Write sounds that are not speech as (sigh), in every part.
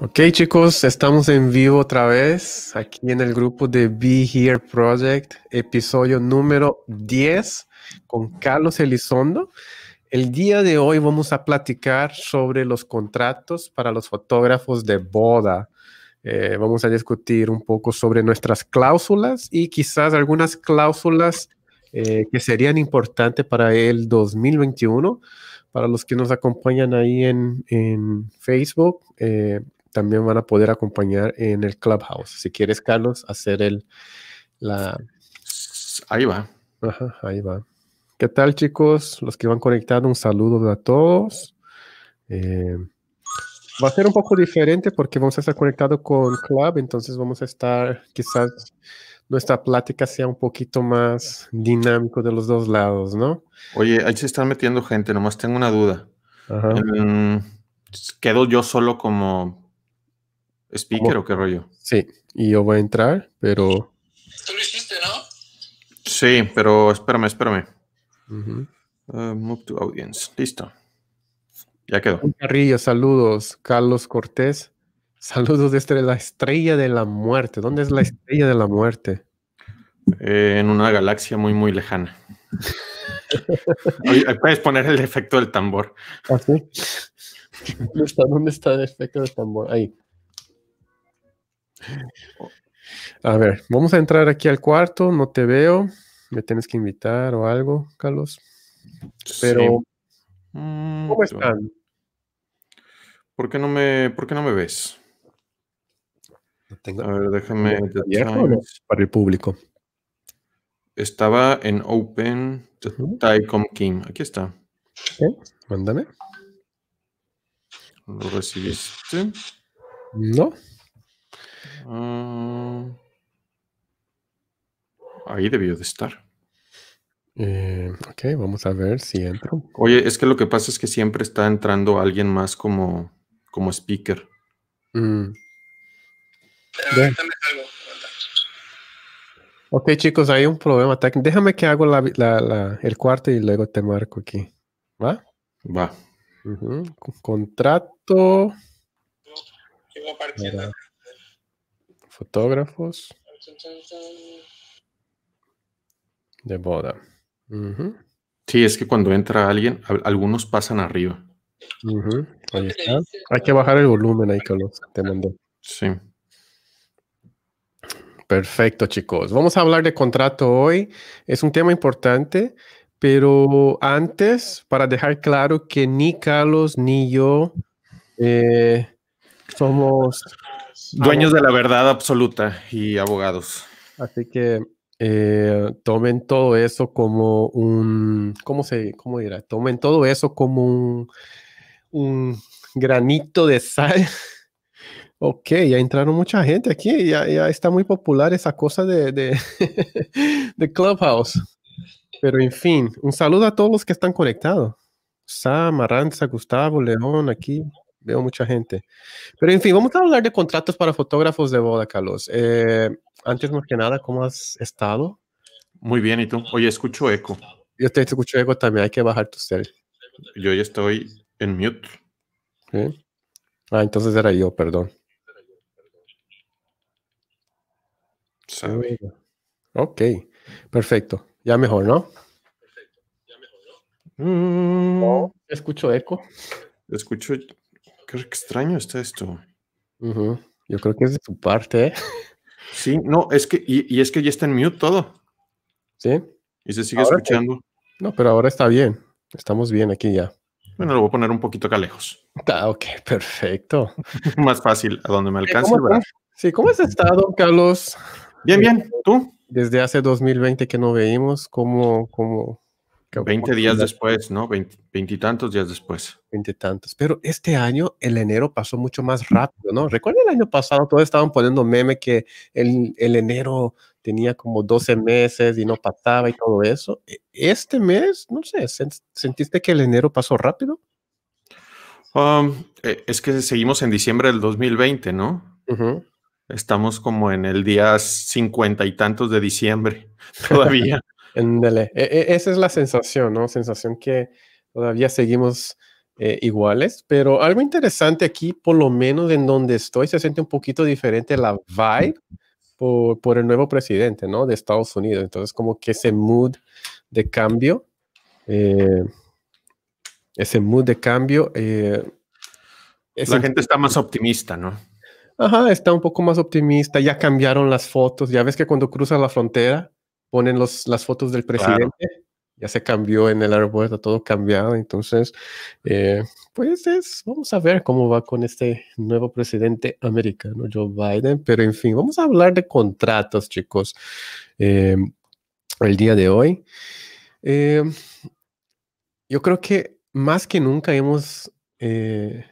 Ok chicos, estamos en vivo otra vez aquí en el grupo de Be Here Project, episodio número 10 con Carlos Elizondo. El día de hoy vamos a platicar sobre los contratos para los fotógrafos de boda. Eh, vamos a discutir un poco sobre nuestras cláusulas y quizás algunas cláusulas eh, que serían importantes para el 2021 para los que nos acompañan ahí en, Facebook, eh, también van a poder acompañar en el Clubhouse. Si quieres, Carlos, hacer el... La... Ahí va. Ajá, ahí va. ¿Qué tal, chicos? Los que van conectados, un saludo a todos. Eh, va a ser un poco diferente porque vamos a estar conectados con Club, entonces vamos a estar quizás nuestra plática sea un poquito más dinámico de los dos lados, ¿no? Oye, ahí se están metiendo gente, nomás tengo una duda. Mm, ¿Quedo yo solo como speaker o qué rollo? Sí, y yo voy a entrar, pero... Tú lo hiciste, ¿no? Sí, pero espérame, espérame. Ah, move to audience, listo. Ya quedó. Carrillo, saludos. Carlos Cortés. Saludos desde la estrella de la muerte. ¿Dónde es la (laughs) estrella de la muerte? Eh, en una galaxia muy, muy lejana. Puedes poner el efecto del tambor. ¿Ah, sí? ¿Dónde, está, el efecto del tambor? Ahí. A ver, vamos a entrar aquí al cuarto. No te veo. Me tienes que invitar o algo, Carlos. Pero, ¿cómo mm, están? no me, por qué no me ves? A ver, déjame. para el público. Estaba en Open uh King. Aquí está. Mándame. ¿Lo recibiste? No. Ah, ahí debió de estar. Eh, ok, vamos a ver si entro. Oye, es que lo que pasa es que siempre está entrando alguien más como, como speaker. Mm. Ok, chicos, hay un problema Déjame que hago el cuarto y luego te marco aquí. ¿Va? Va. Contrato. Fotógrafos. De boda. Sí, es que cuando entra alguien, algunos pasan arriba. Hay que bajar el volumen ahí, Carlos. Te mando Sí. Perfecto, chicos. Vamos a hablar de contrato hoy. Es un tema importante, pero antes, para dejar claro que ni Carlos ni yo eh, somos dueños de la verdad absoluta y abogados. Así que eh, tomen todo eso como un, ¿cómo se, dirá? Tomen todo eso como un granito de sal (laughs) Ok, ya entraron mucha gente aquí, ya, está muy popular esa cosa de, (laughs) de, Clubhouse. Pero en fin, un saludo a todos los que están conectados. Sam, Aranza, Gustavo, León, aquí veo mucha gente. Pero en fin, vamos a hablar de contratos para fotógrafos de boda, Carlos. Eh, antes más que nada, ¿cómo has estado? Muy bien, ¿y tú? Oye, escucho eco. Yo te escucho eco también, hay que bajar tu cel. Yo ya estoy en mute. Ah, entonces era yo, perdón. Ah, ok, perfecto. Ya mejor, ¿no? Perfecto. Ya mejor, mm, Escucho eco. Escucho. Qué extraño está esto. Yo creo que es de tu parte. ¿eh? Sí, no, es que. Y, es que ya está en mute todo. Sí. Y se sigue escuchando. No, pero ahora está bien. Estamos bien aquí ya. Bueno, lo voy a poner un poquito acá lejos. (laughs) Ah, ok, perfecto. (laughs) Más fácil, a donde me alcance. ¿Cómo, ¿verdad? Sí, ¿cómo has estado, Carlos? Bien, bien, ¿tú? Desde hace 2020 que no veíamos, ¿cómo...? cómo 20 días después, ¿no? Veintitantos días después. Veintitantos. Pero este año, el enero pasó mucho más rápido, ¿no? Recuerda el año pasado, todos estaban poniendo meme que el, el, enero tenía como 12 meses y no pasaba y todo eso. E, este mes, no sé, ¿sentiste que el enero pasó rápido? Um, e, es que seguimos en diciembre del 2020, ¿no? Ajá. Estamos como en el día cincuenta y tantos de diciembre (laughs) todavía. E, e, esa es la sensación, ¿no? Sensación que todavía seguimos eh, iguales, pero algo interesante aquí, por lo menos en donde estoy, se siente un poquito diferente la vibe por, el nuevo presidente, ¿no? De Estados Unidos. Entonces, como que ese mood de cambio, eh, ese mood de cambio... Eh, la gente está más optimista, ¿no? ajá, está un poco más optimista, ya cambiaron las fotos, ya ves que cuando cruzan la frontera ponen las fotos del presidente, ya se cambió en el aeropuerto, todo cambiado, entonces, eh, pues es, vamos a ver cómo va con este nuevo presidente americano, Joe Biden, pero en fin, vamos a hablar de contratos, chicos, em, el día de hoy. Em, yo creo que más que nunca hemos... Eh,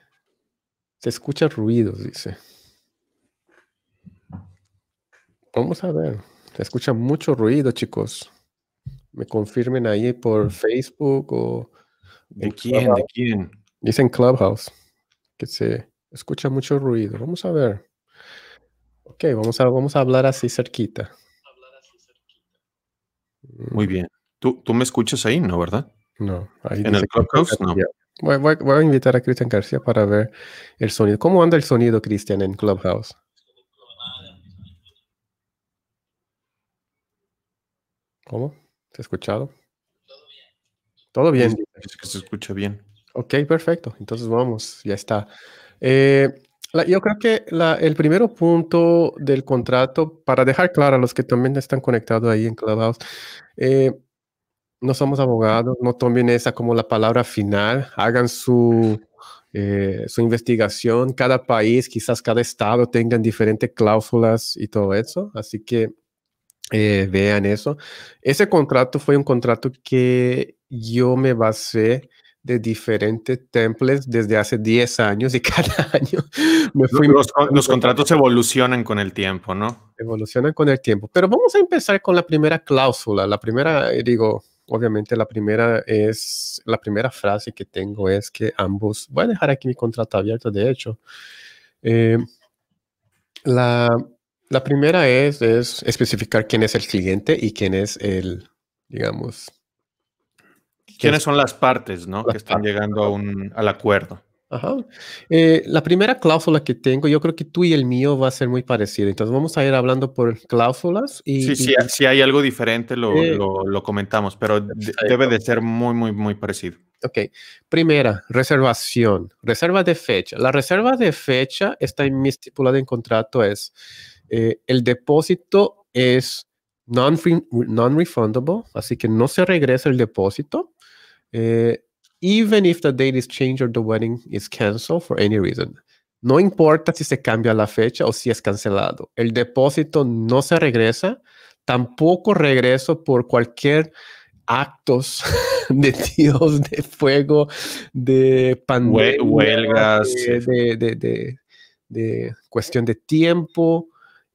se escucha ruidos, dice. Vamos a ver. Se escucha mucho ruido, chicos. Me confirmen ahí por Facebook o. ¿De quién? ¿De quién? Dicen Clubhouse. Que se escucha mucho ruido. Vamos a ver. Ok, vamos a, vamos a hablar así cerquita. Muy bien. ¿Tú, tú me escuchas ahí, no, verdad? No. ¿En el Clubhouse? No. Voy, voy, a invitar a Cristian García para ver el sonido. ¿Cómo anda el sonido, Cristian, en Clubhouse? ¿Cómo? ¿Se ha escuchado? Todo bien. Todo bien. se escucha bien. Ok, perfecto. Entonces vamos, ya está. Eh, yo creo que el primer punto del contrato, para dejar claro a los que también están conectados ahí en Clubhouse, eh, no somos abogados, no tomen esa como la palabra final, hagan su, eh, su investigación, cada país, quizás cada estado tengan diferentes cláusulas y todo eso, así que eh, vean eso. Ese contrato fue un contrato que yo me basé de diferentes templates desde hace 10 años y (laughs) cada año me fui... Los, contratos evolucionan con el tiempo, ¿no? Evolucionan con el tiempo. Pero vamos a empezar con la primera cláusula. La primera, eh, digo, obviamente la primera es, la primera frase que tengo es que ambos, voy a dejar aquí mi contrato abierto, de hecho. Eh, la, la primera es, especificar quién es el cliente y quién es el, digamos. ¿Quiénes son las partes ¿no? que están llegando a un, al acuerdo? Ajá. Eh, la primera cláusula que tengo, yo creo que tú y el mío va a ser muy parecido. Entonces vamos a ir hablando por cláusulas. Y, sí, sí si hay algo diferente lo, eh, comentamos, pero debe de ser muy, muy, muy parecido. Ok. Primera, reservación. Reserva de fecha. La reserva de fecha está estipulada en contrato es eh, el depósito es non-refundable, así que no se regresa el depósito. Eh, even if the date is changed or the wedding is canceled for any reason. No importa si se cambia la fecha o si es cancelado. El depósito no se regresa. Tampoco regreso por cualquier actos (laughs) de Dios, de fuego, de pandemia, huelgas, de, cuestión de tiempo.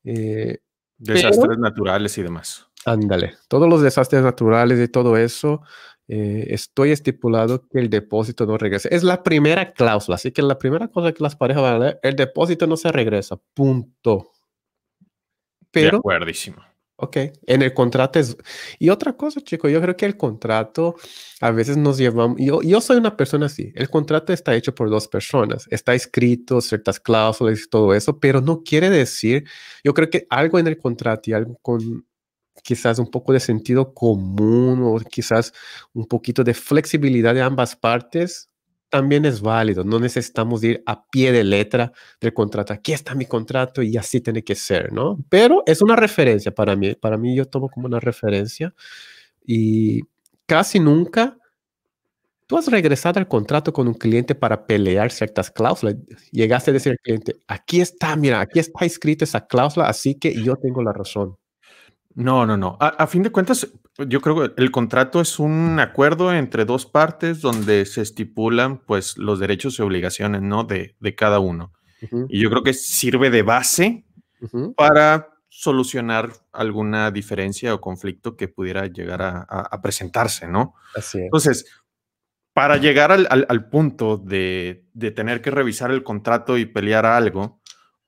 Eh, desastres naturales y demás. Ándale, todos los desastres naturales y todo eso, eh, estoy estipulado que el depósito no regrese. Es la primera cláusula, así que la primera cosa que las parejas van a leer, el depósito no se regresa, punto. Pero, de acuerdísimo. Ok, en el contrato es... Y otra cosa, chico, yo creo que el contrato a veces nos llevamos... Yo, yo soy una persona así, el contrato está hecho por dos personas, está escrito, ciertas cláusulas y todo eso, pero no quiere decir, yo creo que algo en el contrato y algo con quizás un poco de sentido común o quizás un poquito de flexibilidad de ambas partes también es válido. No necesitamos ir a pie de letra del contrato. Aquí está mi contrato y así tiene que ser, ¿no? Pero es una referencia para mí. Para mí yo tomo como una referencia y casi nunca tú has regresado al contrato con un cliente para pelear ciertas cláusulas. Llegaste a decir al cliente, aquí está, mira, aquí está escrita esa cláusula, así que yo tengo la razón. No, no, no. A, fin de cuentas, yo creo que el contrato es un acuerdo entre dos partes donde se estipulan pues los derechos y obligaciones, ¿no? De, cada uno. Y yo creo que sirve de base para solucionar alguna diferencia o conflicto que pudiera llegar a, presentarse, ¿no? Así Entonces, para llegar al, punto de, de, tener que revisar el contrato y pelear algo,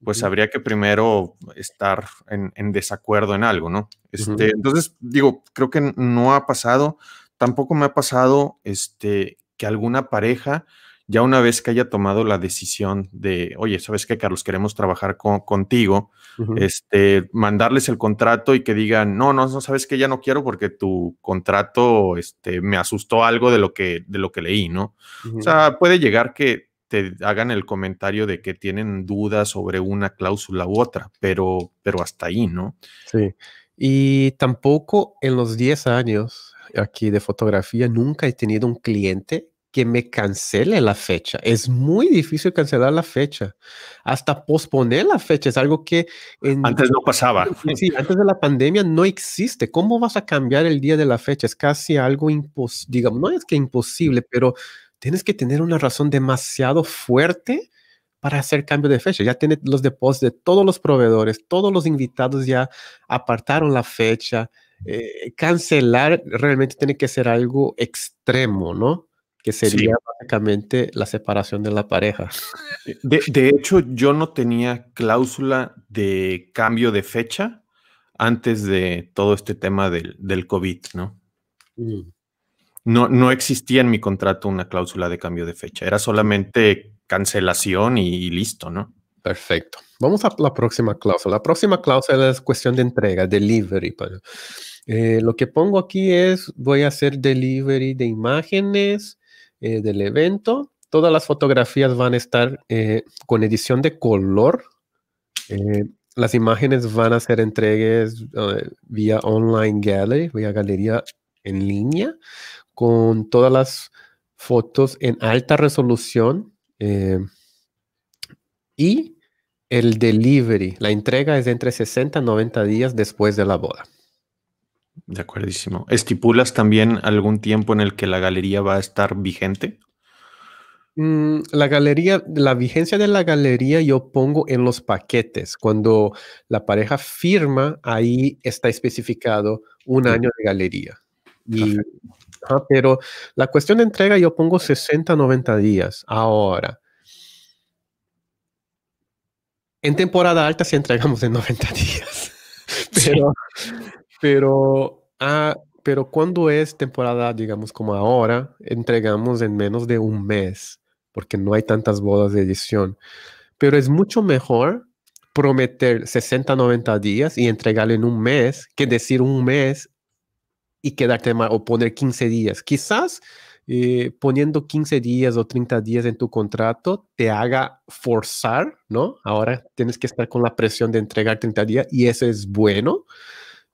pues habría que primero estar en, desacuerdo en algo, ¿no? Este, entonces, digo, creo que no ha pasado, tampoco me ha pasado este, que alguna pareja, ya una vez que haya tomado la decisión de, oye, ¿sabes qué, Carlos? Queremos trabajar contigo, este, mandarles el contrato y que digan, no, no, no, sabes que ya no quiero porque tu contrato este, me asustó algo de lo que, de lo que leí, ¿no? O sea, puede llegar que te hagan el comentario de que tienen dudas sobre una cláusula u otra, pero, pero hasta ahí, ¿no? Sí. Y tampoco en los 10 años aquí de fotografía nunca he tenido un cliente que me cancele la fecha. Es muy difícil cancelar la fecha. Hasta posponer la fecha es algo que... antes no pasaba. (laughs) Sí, antes de la pandemia no existe. ¿Cómo vas a cambiar el día de la fecha? Es casi algo, digamos, no es que imposible, pero tienes que tener una razón demasiado fuerte para hacer cambio de fecha. Ya tiene los depósitos de todos los proveedores, todos los invitados ya apartaron la fecha. Eh, cancelar realmente tiene que ser algo extremo, ¿no? Que sería básicamente la separación de la pareja. De, hecho, yo no tenía cláusula de cambio de fecha antes de todo este tema del, COVID, ¿no? Mm no, no existía en mi contrato una cláusula de cambio de fecha, era solamente cancelación y listo, ¿no? Perfecto. Vamos a la próxima cláusula. La próxima cláusula es cuestión de entrega, delivery. Eh, lo que pongo aquí es, voy a hacer delivery de imágenes eh, del evento. Todas las fotografías van a estar eh, con edición de color. las imágenes van a ser entregues vía online gallery, vía galería en línea con todas las fotos en alta resolución eh, y el delivery, la entrega es entre 60 a 90 días después de la boda. De acuerdísimo. ¿Estipulas también algún tiempo en el que la galería va a estar vigente? Mm, la galería, la vigencia de la galería yo pongo en los paquetes. Cuando la pareja firma, ahí está especificado un año de galería. Y pero la cuestión de entrega yo pongo 60, 90 días ahora. En temporada alta sí entregamos en 90 (laughs) días. (laughs) pero, pero, ah, pero cuando es temporada, digamos como ahora, entregamos en menos de un mes, porque no hay tantas bodas de edición. Pero es mucho mejor prometer 60, 90 días y entregarlo en un mes que decir un mes y quedarte más o poner 15 días. Quizás eh, poniendo 15 días o 30 días en tu contrato te haga forzar, ¿no? Ahora tienes que estar con la presión de entregar 30 días y eso es bueno.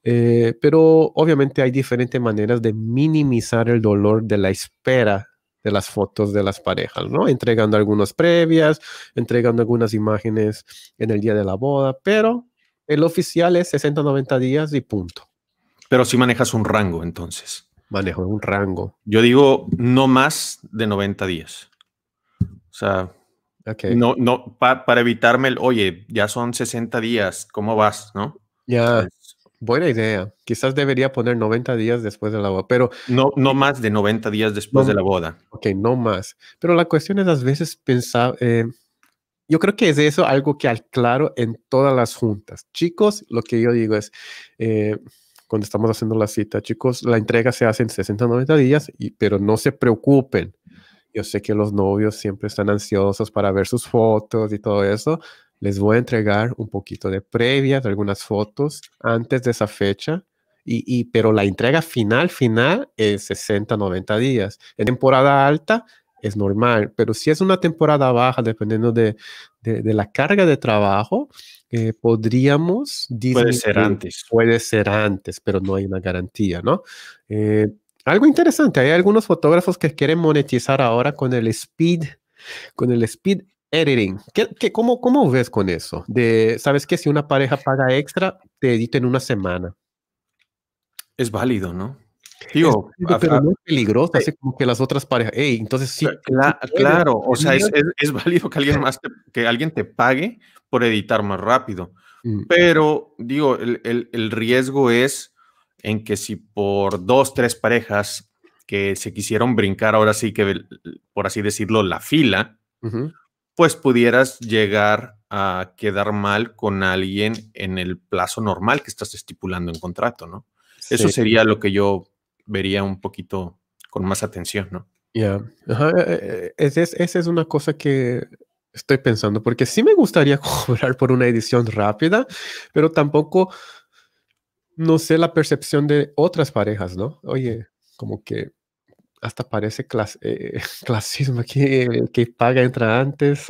Eh, pero obviamente hay diferentes maneras de minimizar el dolor de la espera de las fotos de las parejas, ¿no? Entregando algunas previas, entregando algunas imágenes en el día de la boda, pero el oficial es 60-90 días y punto. Pero si manejas un rango, entonces. Manejo un rango. Yo digo no más de 90 días. O sea, no, no, para evitarme el, oye, ya son 60 días, ¿cómo vas? ¿No? Ya, buena idea. Quizás debería poner 90 días después de la boda, pero... No, no más de 90 días después de la boda. Ok, no más. Pero la cuestión es, a veces pensar... Eh, yo creo que es eso algo que aclaro en todas las juntas. Chicos, lo que yo digo es, eh, cuando estamos haciendo la cita, chicos, la entrega se hace en 60, 90 días, y, pero no se preocupen. Yo sé que los novios siempre están ansiosos para ver sus fotos y todo eso. Les voy a entregar un poquito de previa de algunas fotos antes de esa fecha. Y, pero la entrega final, final, es 60, 90 días. En temporada alta es normal, pero si es una temporada baja, dependiendo de, de, de la carga de trabajo, podríamos... puede ser antes. Puede ser antes, pero no hay una garantía, ¿no? Eh, algo interesante, hay algunos fotógrafos que quieren monetizar ahora con el speed, con el speed editing. cómo, ves con eso? De, ¿Sabes que si una pareja paga extra, te edita en una semana? Es válido, ¿no? Digo, pero no es peligroso, como que las otras parejas. entonces sí. claro, o sea, es, válido que alguien más te, que alguien te pague por editar más rápido. Mm. Pero digo, el, riesgo es en que si por dos, tres parejas que se quisieron brincar ahora sí que, por así decirlo, la fila, pues pudieras llegar a quedar mal con alguien en el plazo normal que estás estipulando en contrato, ¿no? Eso sería lo que yo vería un poquito con más atención, ¿no? Ya, e, e, e, esa es, una cosa que estoy pensando, porque sí me gustaría (laughs) cobrar por una edición rápida, pero tampoco no sé la percepción de otras parejas, ¿no? Oye, como que hasta parece eh, (laughs) clasismo que, que paga entra antes.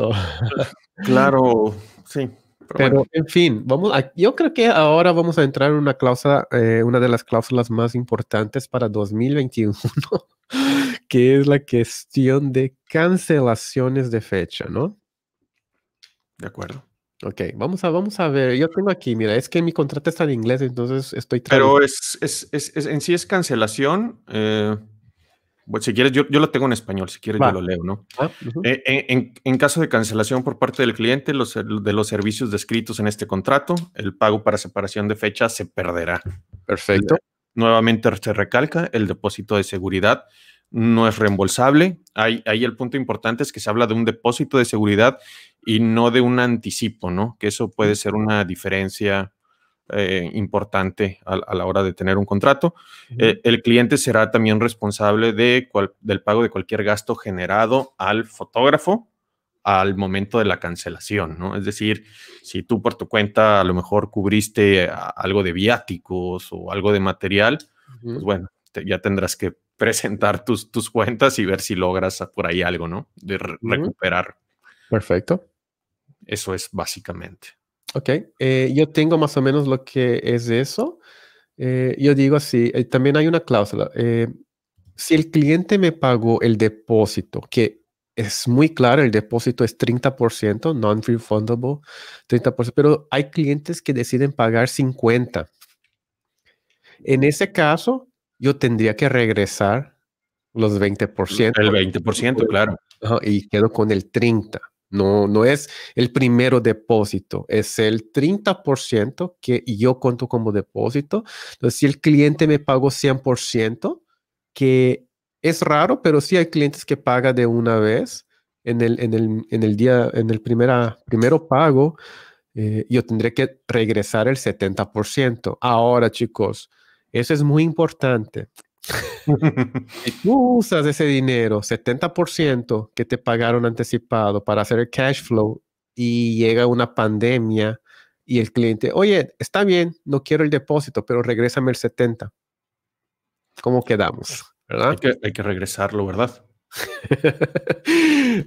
Claro, sí, pero, en fin, vamos a, yo creo que ahora vamos a entrar en una cláusula, eh, una de las cláusulas más importantes para 2021, (laughs) que es la cuestión de cancelaciones de fecha, ¿no? De acuerdo. Ok, vamos a, vamos a ver. Yo tengo aquí, mira, es que mi contrato está en inglés, entonces estoy... Pero es, es, es, en sí es cancelación. Eh pues, si quieres, yo, lo tengo en español, si quieres yo lo leo, ¿no? Ah, eh, en, caso de cancelación por parte del cliente de los servicios descritos en este contrato, el pago para separación de fecha se perderá. Perfecto. Nuevamente se recalca, el depósito de seguridad no es reembolsable. Hay ahí el punto importante es que se habla de un depósito de seguridad y no de un anticipo, ¿no? Que eso puede ser una diferencia eh, importante a, la hora de tener un contrato. Eh, el cliente será también responsable de del pago de cualquier gasto generado al fotógrafo al momento de la cancelación, ¿no? Es decir, si tú por tu cuenta a lo mejor cubriste algo de viáticos o algo de material, pues bueno, ya tendrás que (laughs) presentar tus, tus cuentas y ver si logras por ahí algo, ¿no? De recuperar. Perfecto. Eso es básicamente. Ok, eh, yo tengo más o menos lo que es eso. Eh, yo digo así, eh, también hay una cláusula. si el cliente me pagó el depósito, que es muy claro, el depósito es 30%, non-refundable, 30%, pero hay clientes que deciden pagar 50%. En ese caso, yo tendría que regresar los 20%. El 20%, claro. Y quedo con el 30%. No, no es el primero depósito, es el 30% que yo cuento como depósito. Entonces, si el cliente me pagó 100%, que es raro, pero sí hay clientes que pagan de una vez en el, en el, día, en el primera, primero pago, eh, yo tendré que regresar el 70%. Ahora, chicos, eso es muy importante. Y (laughs) tú usas ese dinero, 70% que te pagaron anticipado para hacer el cash flow y llega una pandemia y el cliente, oye, está bien, no quiero el depósito, pero regrésame el 70. ¿Cómo quedamos? Hay, que, regresarlo, ¿verdad? (laughs)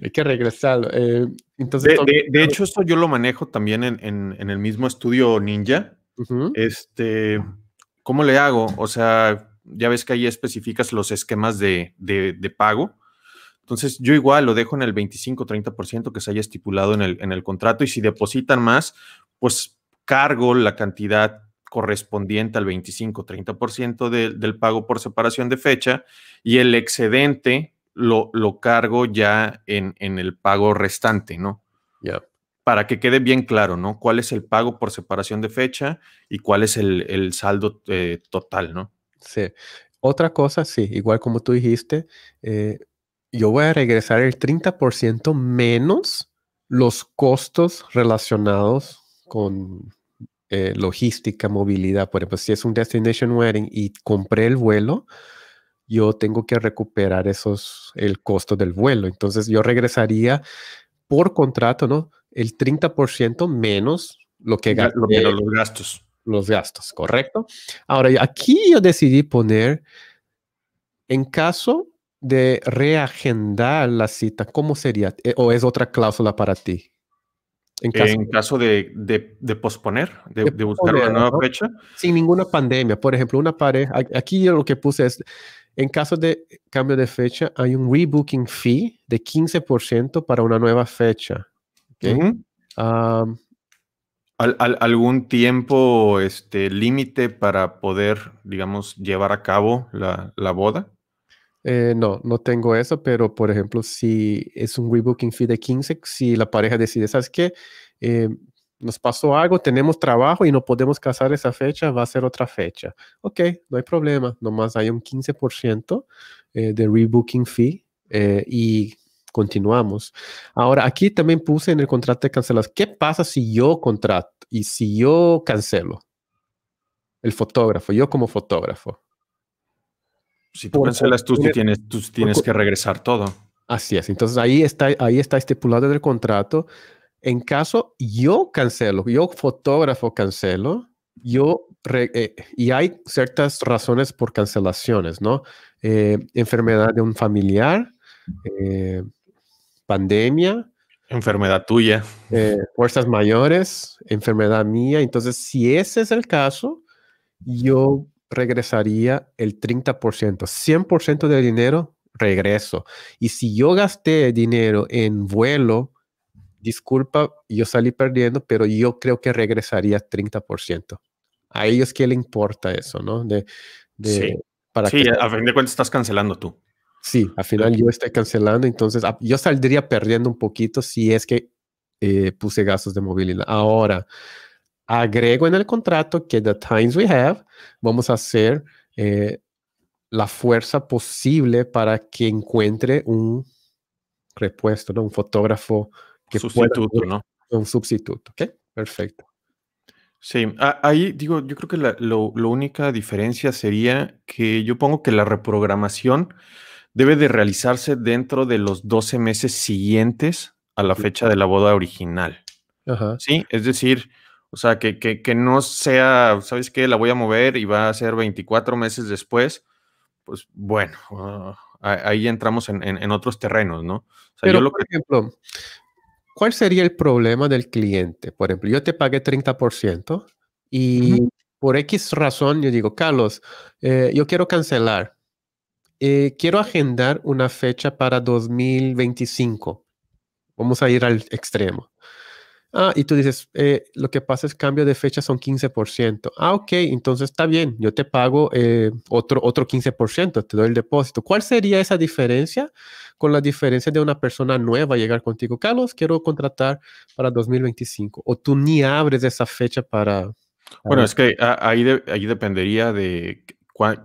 hay que regresarlo. Eh, entonces, de, hecho, esto yo lo manejo también en, el mismo estudio Ninja. Este, ¿cómo le hago? O sea, ya ves que ahí especificas los esquemas de, pago. Entonces, yo igual lo dejo en el 25-30% que se haya estipulado en el, contrato y si depositan más, pues cargo la cantidad correspondiente al 25-30% del pago por separación de fecha y el excedente lo, cargo ya en, el pago restante, ¿no? Ya. Para que quede bien claro, ¿no? ¿Cuál es el pago por separación de fecha y cuál es el, saldo eh, total, ¿no? Sí. Otra cosa, sí, igual como tú dijiste, eh, yo voy a regresar el 30% menos los costos relacionados con eh, logística, movilidad. Por ejemplo, si es un destination wedding y compré el vuelo, yo tengo que recuperar esos, el costo del vuelo. Entonces yo regresaría por contrato, ¿no? El 30% menos lo que, lo, menos los gastos los gastos, ¿correcto? Ahora, aquí yo decidí poner, en caso de reagendar la cita, ¿cómo sería? Eh, ¿O es otra cláusula para ti? En caso, de, posponer, de, buscar una nueva fecha. Sin ninguna pandemia. Por ejemplo, una pareja, aquí lo que puse es, en caso de cambio de fecha, hay un rebooking fee de 15% para una nueva fecha. ¿okay? ¿Al, algún tiempo este, límite para poder, digamos, llevar a cabo la, boda? Eh, no, no tengo eso, pero por ejemplo, si es un rebooking fee de 15, si la pareja decide, ¿sabes qué? Eh, nos pasó algo, tenemos trabajo y no podemos casar esa fecha, va a ser otra fecha. Ok, no hay problema, nomás hay un 15% eh, de rebooking fee y continuamos. Ahora, aquí también puse en el contrato de cancelas ¿qué pasa si yo contrato y si yo cancelo? El fotógrafo, yo como fotógrafo. Si tú cancelas tú, tienes, tú tienes que regresar todo. Así es. Entonces ahí está, ahí está estipulado en el contrato. En caso yo cancelo, yo fotógrafo cancelo, yo eh, y hay ciertas razones por cancelaciones, ¿no? Eh, enfermedad de un familiar, eh, pandemia. Enfermedad tuya. Eh, fuerzas mayores, enfermedad mía. Entonces, si ese es el caso, yo regresaría el 30%, 100% del dinero regreso. Y si yo gasté dinero en vuelo, disculpa, yo salí perdiendo, pero yo creo que regresaría 30%. A ellos que le importa eso, ¿no? De, sí, para a fin de cuentas estás cancelando tú. Sí, al final yo estoy cancelando, entonces ah, yo saldría perdiendo un poquito si es que eh, puse gastos de movilidad. Ahora, agrego en el contrato que the times we have, vamos a hacer eh, la fuerza posible para que encuentre un repuesto, ¿no? Un fotógrafo que sustituto, ¿no? Un sustituto, ¿ok? Perfecto. Sí, ahí digo, yo creo que la única diferencia sería que yo pongo que la reprogramación debe de realizarse dentro de los 12 meses siguientes a la fecha de la boda original. Sí, es decir, o sea, que, no sea, ¿sabes qué? La voy a mover y va a ser 24 meses después. Pues bueno, ah, ahí entramos en, otros terrenos, ¿no? por ejemplo, ¿cuál sería el problema del cliente? Por ejemplo, yo te pagué 30% y por X razón yo digo, Carlos, eh, yo quiero cancelar eh, quiero agendar una fecha para 2025. Vamos a ir al extremo. Ah, y tú dices, eh, lo que pasa es cambio de fecha son 15%. Ah, ok, entonces está bien, yo te pago eh, otro, otro 15%, te doy el depósito. ¿Cuál sería esa diferencia con la diferencia de una persona nueva llegar contigo? Carlos, quiero contratar para 2025. O tú ni abres esa fecha para... bueno, es que ah, ahí, ahí dependería de cuál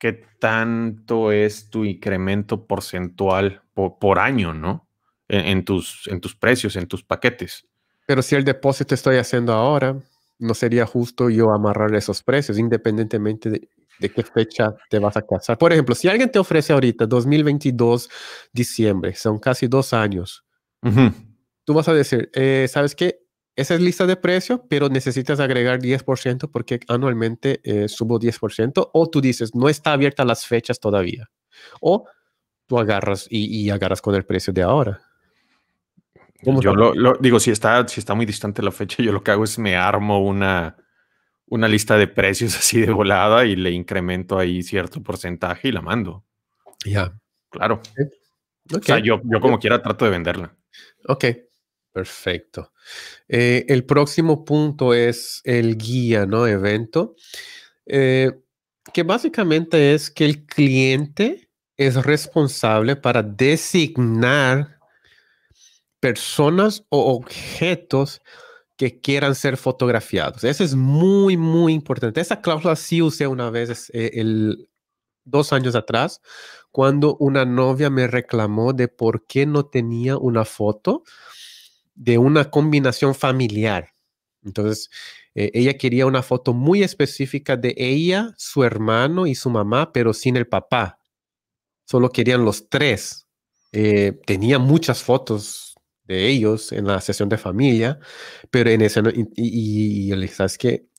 qué tanto es tu incremento porcentual por, año, ¿no? En, tus, en tus precios, en tus paquetes. Pero si el depósito estoy haciendo ahora, no sería justo yo amarrar esos precios, independientemente de, qué fecha te vas a casar. Por ejemplo, si alguien te ofrece ahorita 2022, diciembre, son casi dos años, tú vas a decir, eh, ¿sabes qué? esa es lista de precios, pero necesitas agregar 10% porque anualmente eh, subo 10%, o tú dices, no está abierta las fechas todavía, o tú agarras y, agarras con el precio de ahora. Yo lo, digo, si está, si está muy distante la fecha, yo lo que hago es me armo una, una lista de precios (laughs) así de volada y le incremento ahí cierto porcentaje y la mando. Ya. Claro. O sea, yo, yo como quiera trato de venderla. Ok, Perfecto. Eh, el próximo punto es el guía, ¿no? Evento, eh, que básicamente es que el cliente es responsable para designar personas o objetos que quieran ser fotografiados. Eso es muy, muy importante. Esa cláusula sí usé una vez eh, el, dos años atrás, cuando una novia me reclamó de por qué no tenía una foto de una combinación familiar. Entonces, eh, ella quería una foto muy específica de ella, su hermano y su mamá, pero sin el papá. Solo querían los tres. Eh, tenía muchas fotos de ellos en la sesión de familia, pero en ese... Y, y, ¿sabes que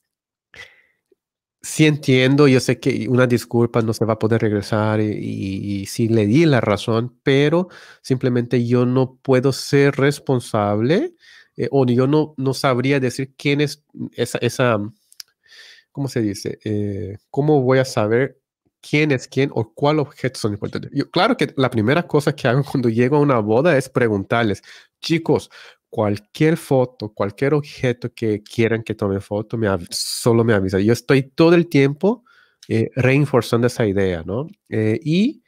sí entiendo, yo sé que una disculpa no se va a poder regresar y, si sí le di la razón, pero simplemente yo no puedo ser responsable eh, o yo no, no sabría decir quién es esa, esa ¿cómo se dice? Eh, ¿Cómo voy a saber quién es quién o cuál objeto son importantes? Yo, claro que la primera cosa que hago (laughs) cuando llego a una boda es preguntarles, chicos, cualquier foto, cualquier objeto que quieran que tome foto, me solo me avisa. Yo estoy todo el tiempo eh, reforzando esa idea, ¿no? Eh, y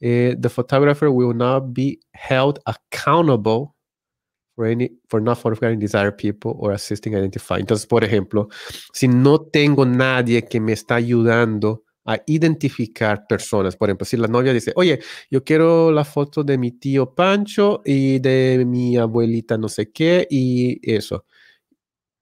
eh, the photographer will not be held accountable for, any, for not photographing desired people or assisting identify. Entonces, por ejemplo, si no tengo nadie que me está ayudando a identificar personas. Por ejemplo, si la novia dice, oye, yo quiero la foto de mi tío Pancho y de mi abuelita no sé qué y eso.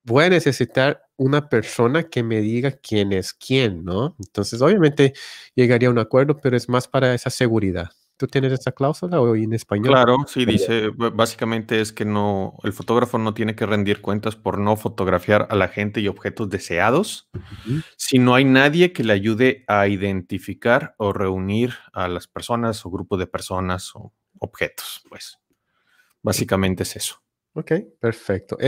Voy a necesitar una persona que me diga quién es quién, ¿no? Entonces, obviamente llegaría a un acuerdo, pero es más para esa seguridad. ¿Tú tienes esa cláusula o en español? Claro, sí, dice, básicamente es que no, el fotógrafo no tiene que rendir cuentas por no fotografiar a la gente y objetos deseados, si no hay nadie que le ayude a identificar o reunir a las personas o grupo de personas o objetos, pues básicamente es eso. Ok, perfecto.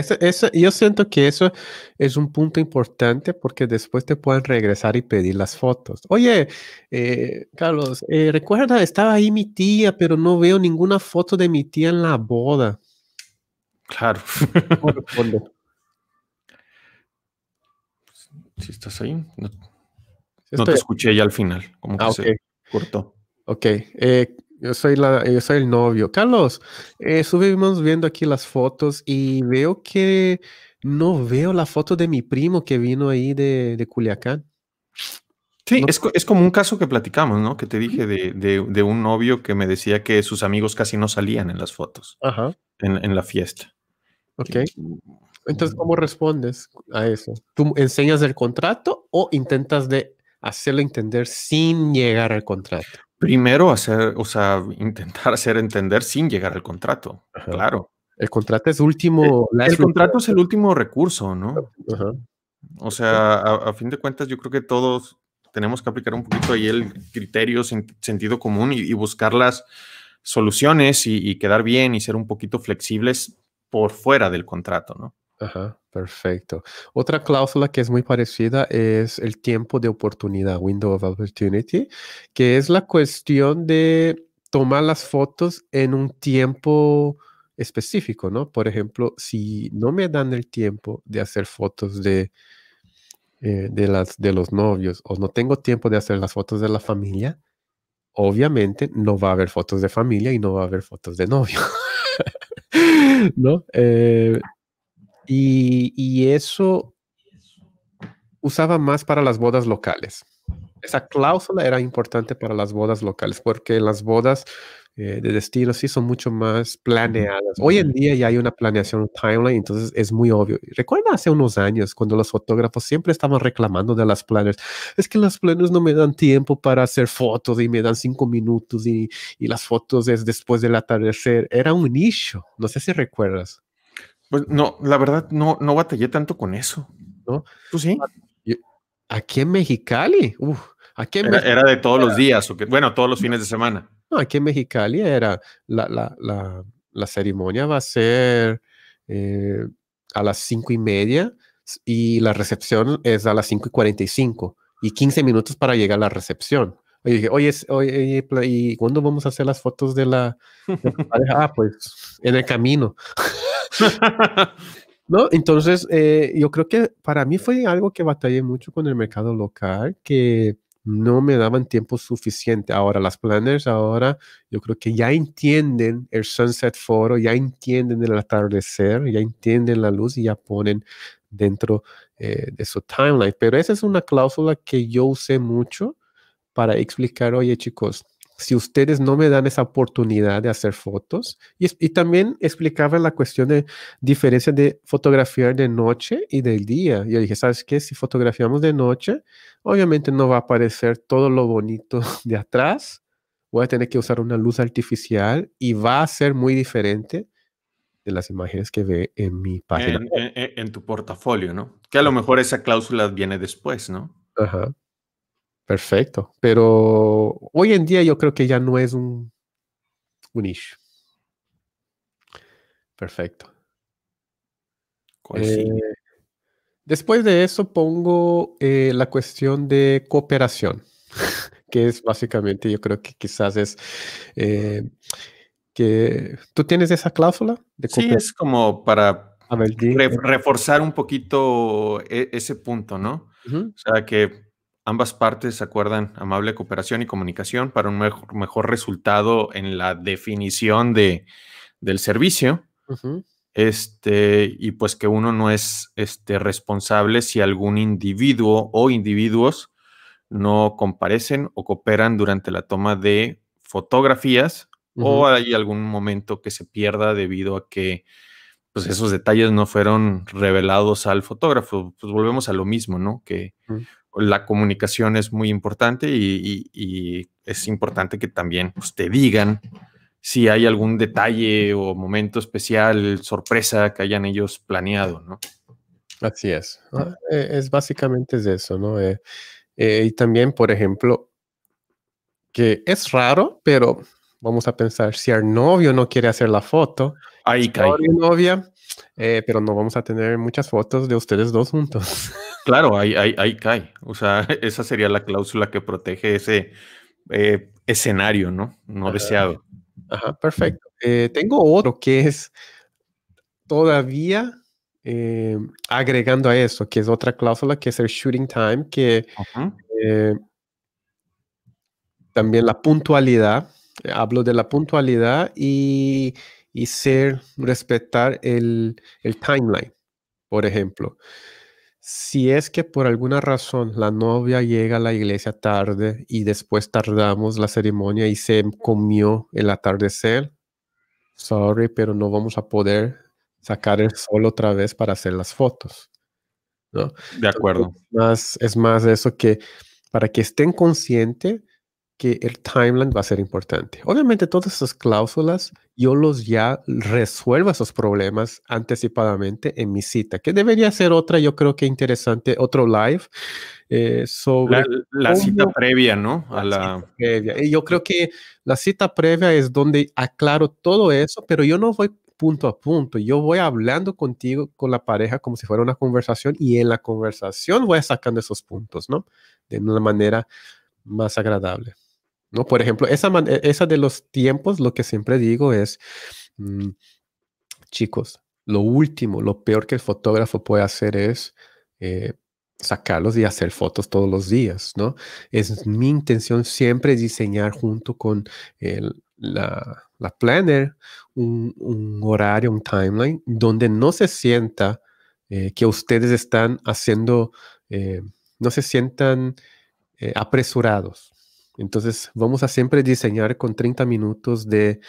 yo siento que eso es un punto importante porque después te pueden regresar y pedir las fotos. Oye, eh, Carlos, eh, recuerda, estaba ahí mi tía, pero no veo ninguna foto de mi tía en la boda. Claro. (laughs) si estás ahí, no, te escuché ya al final, como que ah, okay. se cortó. Ok, eh, yo soy, la, yo soy el novio. Carlos, eh, estuvimos viendo aquí las fotos y veo que no veo la foto de mi primo que vino ahí de, Culiacán. Sí, es, como un caso que platicamos, ¿no? Que te dije de, de, un novio que me decía que sus amigos casi no salían en las fotos, Ajá. En, la fiesta. Ok. Entonces, mm, ¿cómo respondes a eso? ¿Tú enseñas el contrato o intentas de hacerlo entender sin llegar al contrato? Primero hacer, o sea, intentar (laughs) hacer entender sin llegar al contrato, claro. El contrato es eh, último. El, contrato es el último recurso, ¿no? O sea, a, fin de cuentas, yo creo que todos tenemos que aplicar un poquito ahí el criterio, sentido común y, buscar las soluciones y quedar bien y ser un poquito flexibles por fuera del contrato, ¿no? Ajá, perfecto. Otra cláusula que es muy parecida es el tiempo de oportunidad, window of opportunity, que es la cuestión de tomar las fotos en un tiempo específico, ¿no? Por ejemplo, si no me dan el tiempo de hacer fotos de, eh, de, los novios o no tengo tiempo de hacer las fotos de la familia, obviamente no va a haber fotos de familia y no va a haber fotos de novio. (laughs) ¿No? Eh, y, eso usaba más para las bodas locales. Esa cláusula era importante para las bodas locales porque las bodas eh, de destino sí son mucho más planeadas. Hoy en día ya hay una planeación timeline, entonces es muy obvio. Recuerda hace unos años cuando los fotógrafos siempre estaban reclamando de las planners. Es que las planes no me dan tiempo para hacer fotos y me dan cinco minutos y, y las fotos es después del atardecer. Era un nicho, no sé si recuerdas. Pues no, la verdad no, no batallé tanto con eso, ¿no? ¿Tú sí? Aquí en Mexicali, aquí era, de todos los días, o bueno, todos los fines de semana. No, aquí en Mexicali era la, ceremonia va a ser eh, a las cinco y media y la recepción es a las cinco y cuarenta y cinco y quince minutos para llegar a la recepción. Y dije, oye, ¿y cuándo vamos a hacer las fotos de la, Ah, pues en el camino. (laughs) ¿No? Entonces, eh, yo creo que para mí fue algo que batallé mucho con el mercado local, que no me daban tiempo suficiente. Ahora, las planners, ahora yo creo que ya entienden el Sunset Foro, ya entienden el atardecer, ya entienden la luz y ya ponen dentro eh, de su timeline. Pero esa es una cláusula que yo usé mucho para explicar, oye chicos, si ustedes no me dan esa oportunidad de hacer fotos. Y, y también explicaba la cuestión de diferencia de fotografiar de noche y del día. Yo dije, ¿sabes qué? Si fotografiamos de noche, obviamente no va a aparecer todo lo bonito de atrás. Voy a tener que usar una luz artificial y va a ser muy diferente de las imágenes que ve en mi página. en tu portafolio, ¿no? Que a lo mejor esa cláusula viene después, ¿no? Ajá. Perfecto. Pero hoy en día yo creo que ya no es un, un nicho. Perfecto. Eh, después de eso pongo eh, la cuestión de cooperación, (laughs) que es básicamente, yo creo que quizás es eh, que tú tienes esa cláusula de Sí, es como para reforzar un poquito e, ese punto, ¿no? O sea, que Ambas partes acuerdan amable cooperación y comunicación para un mejor, mejor resultado en la definición de, del servicio. Este, y pues que uno no es este, responsable si algún individuo o individuos no comparecen o cooperan durante la toma de fotografías o hay algún momento que se pierda debido a que pues esos detalles no fueron revelados al fotógrafo. Pues volvemos a lo mismo, ¿no? Que la comunicación es muy importante y, es importante que también usted pues, te digan si hay algún detalle o momento especial, sorpresa que hayan ellos planeado, ¿no? Así es. Ah, e, es básicamente es eso, ¿no? Eh, eh, y también, por ejemplo, que es raro, pero vamos a pensar, si el novio no quiere hacer la foto, ahí cae. novia, eh, pero no vamos a tener muchas fotos de ustedes dos juntos. (laughs) Claro, ahí, cae. O sea, (laughs) esa sería la cláusula que protege ese eh, escenario, ¿no? No deseado. Ajá, perfecto. Eh, tengo otro que es todavía eh, agregando a eso, que es otra cláusula que es el shooting time, que también la puntualidad. Hablo de la puntualidad y, ser, respetar el, el timeline, por ejemplo si es que por alguna razón la novia llega a la iglesia tarde y después tardamos la ceremonia y se comió el atardecer, sorry, pero no vamos a poder sacar el sol otra vez para hacer las fotos. ¿no? De acuerdo. más, es más eso que para que estén conscientes que el timeline va a ser importante. Obviamente todas esas cláusulas yo los ya resuelvo esos problemas anticipadamente en mi cita, que debería ser otra, yo creo que interesante, otro live eh, sobre... La, cita previa, ¿no? A la... Previa. yo creo que la cita previa es donde aclaro todo eso, pero yo no voy punto a punto, yo voy hablando contigo, con la pareja, como si fuera una conversación y en la conversación voy sacando esos puntos, ¿no? De una manera más agradable. Por ejemplo, e, esa, de los tiempos, lo que siempre digo es, mm, chicos, lo último, lo peor que el fotógrafo puede hacer es... Eh, sacarlos y hacer fotos todos los días, Es mi intención siempre diseñar junto con la, planner un, horario, un timeline, donde no se sienta eh, que ustedes están haciendo, eh, no se sientan apresurados, entonces, vamos a siempre diseñar con 30 minutos eh,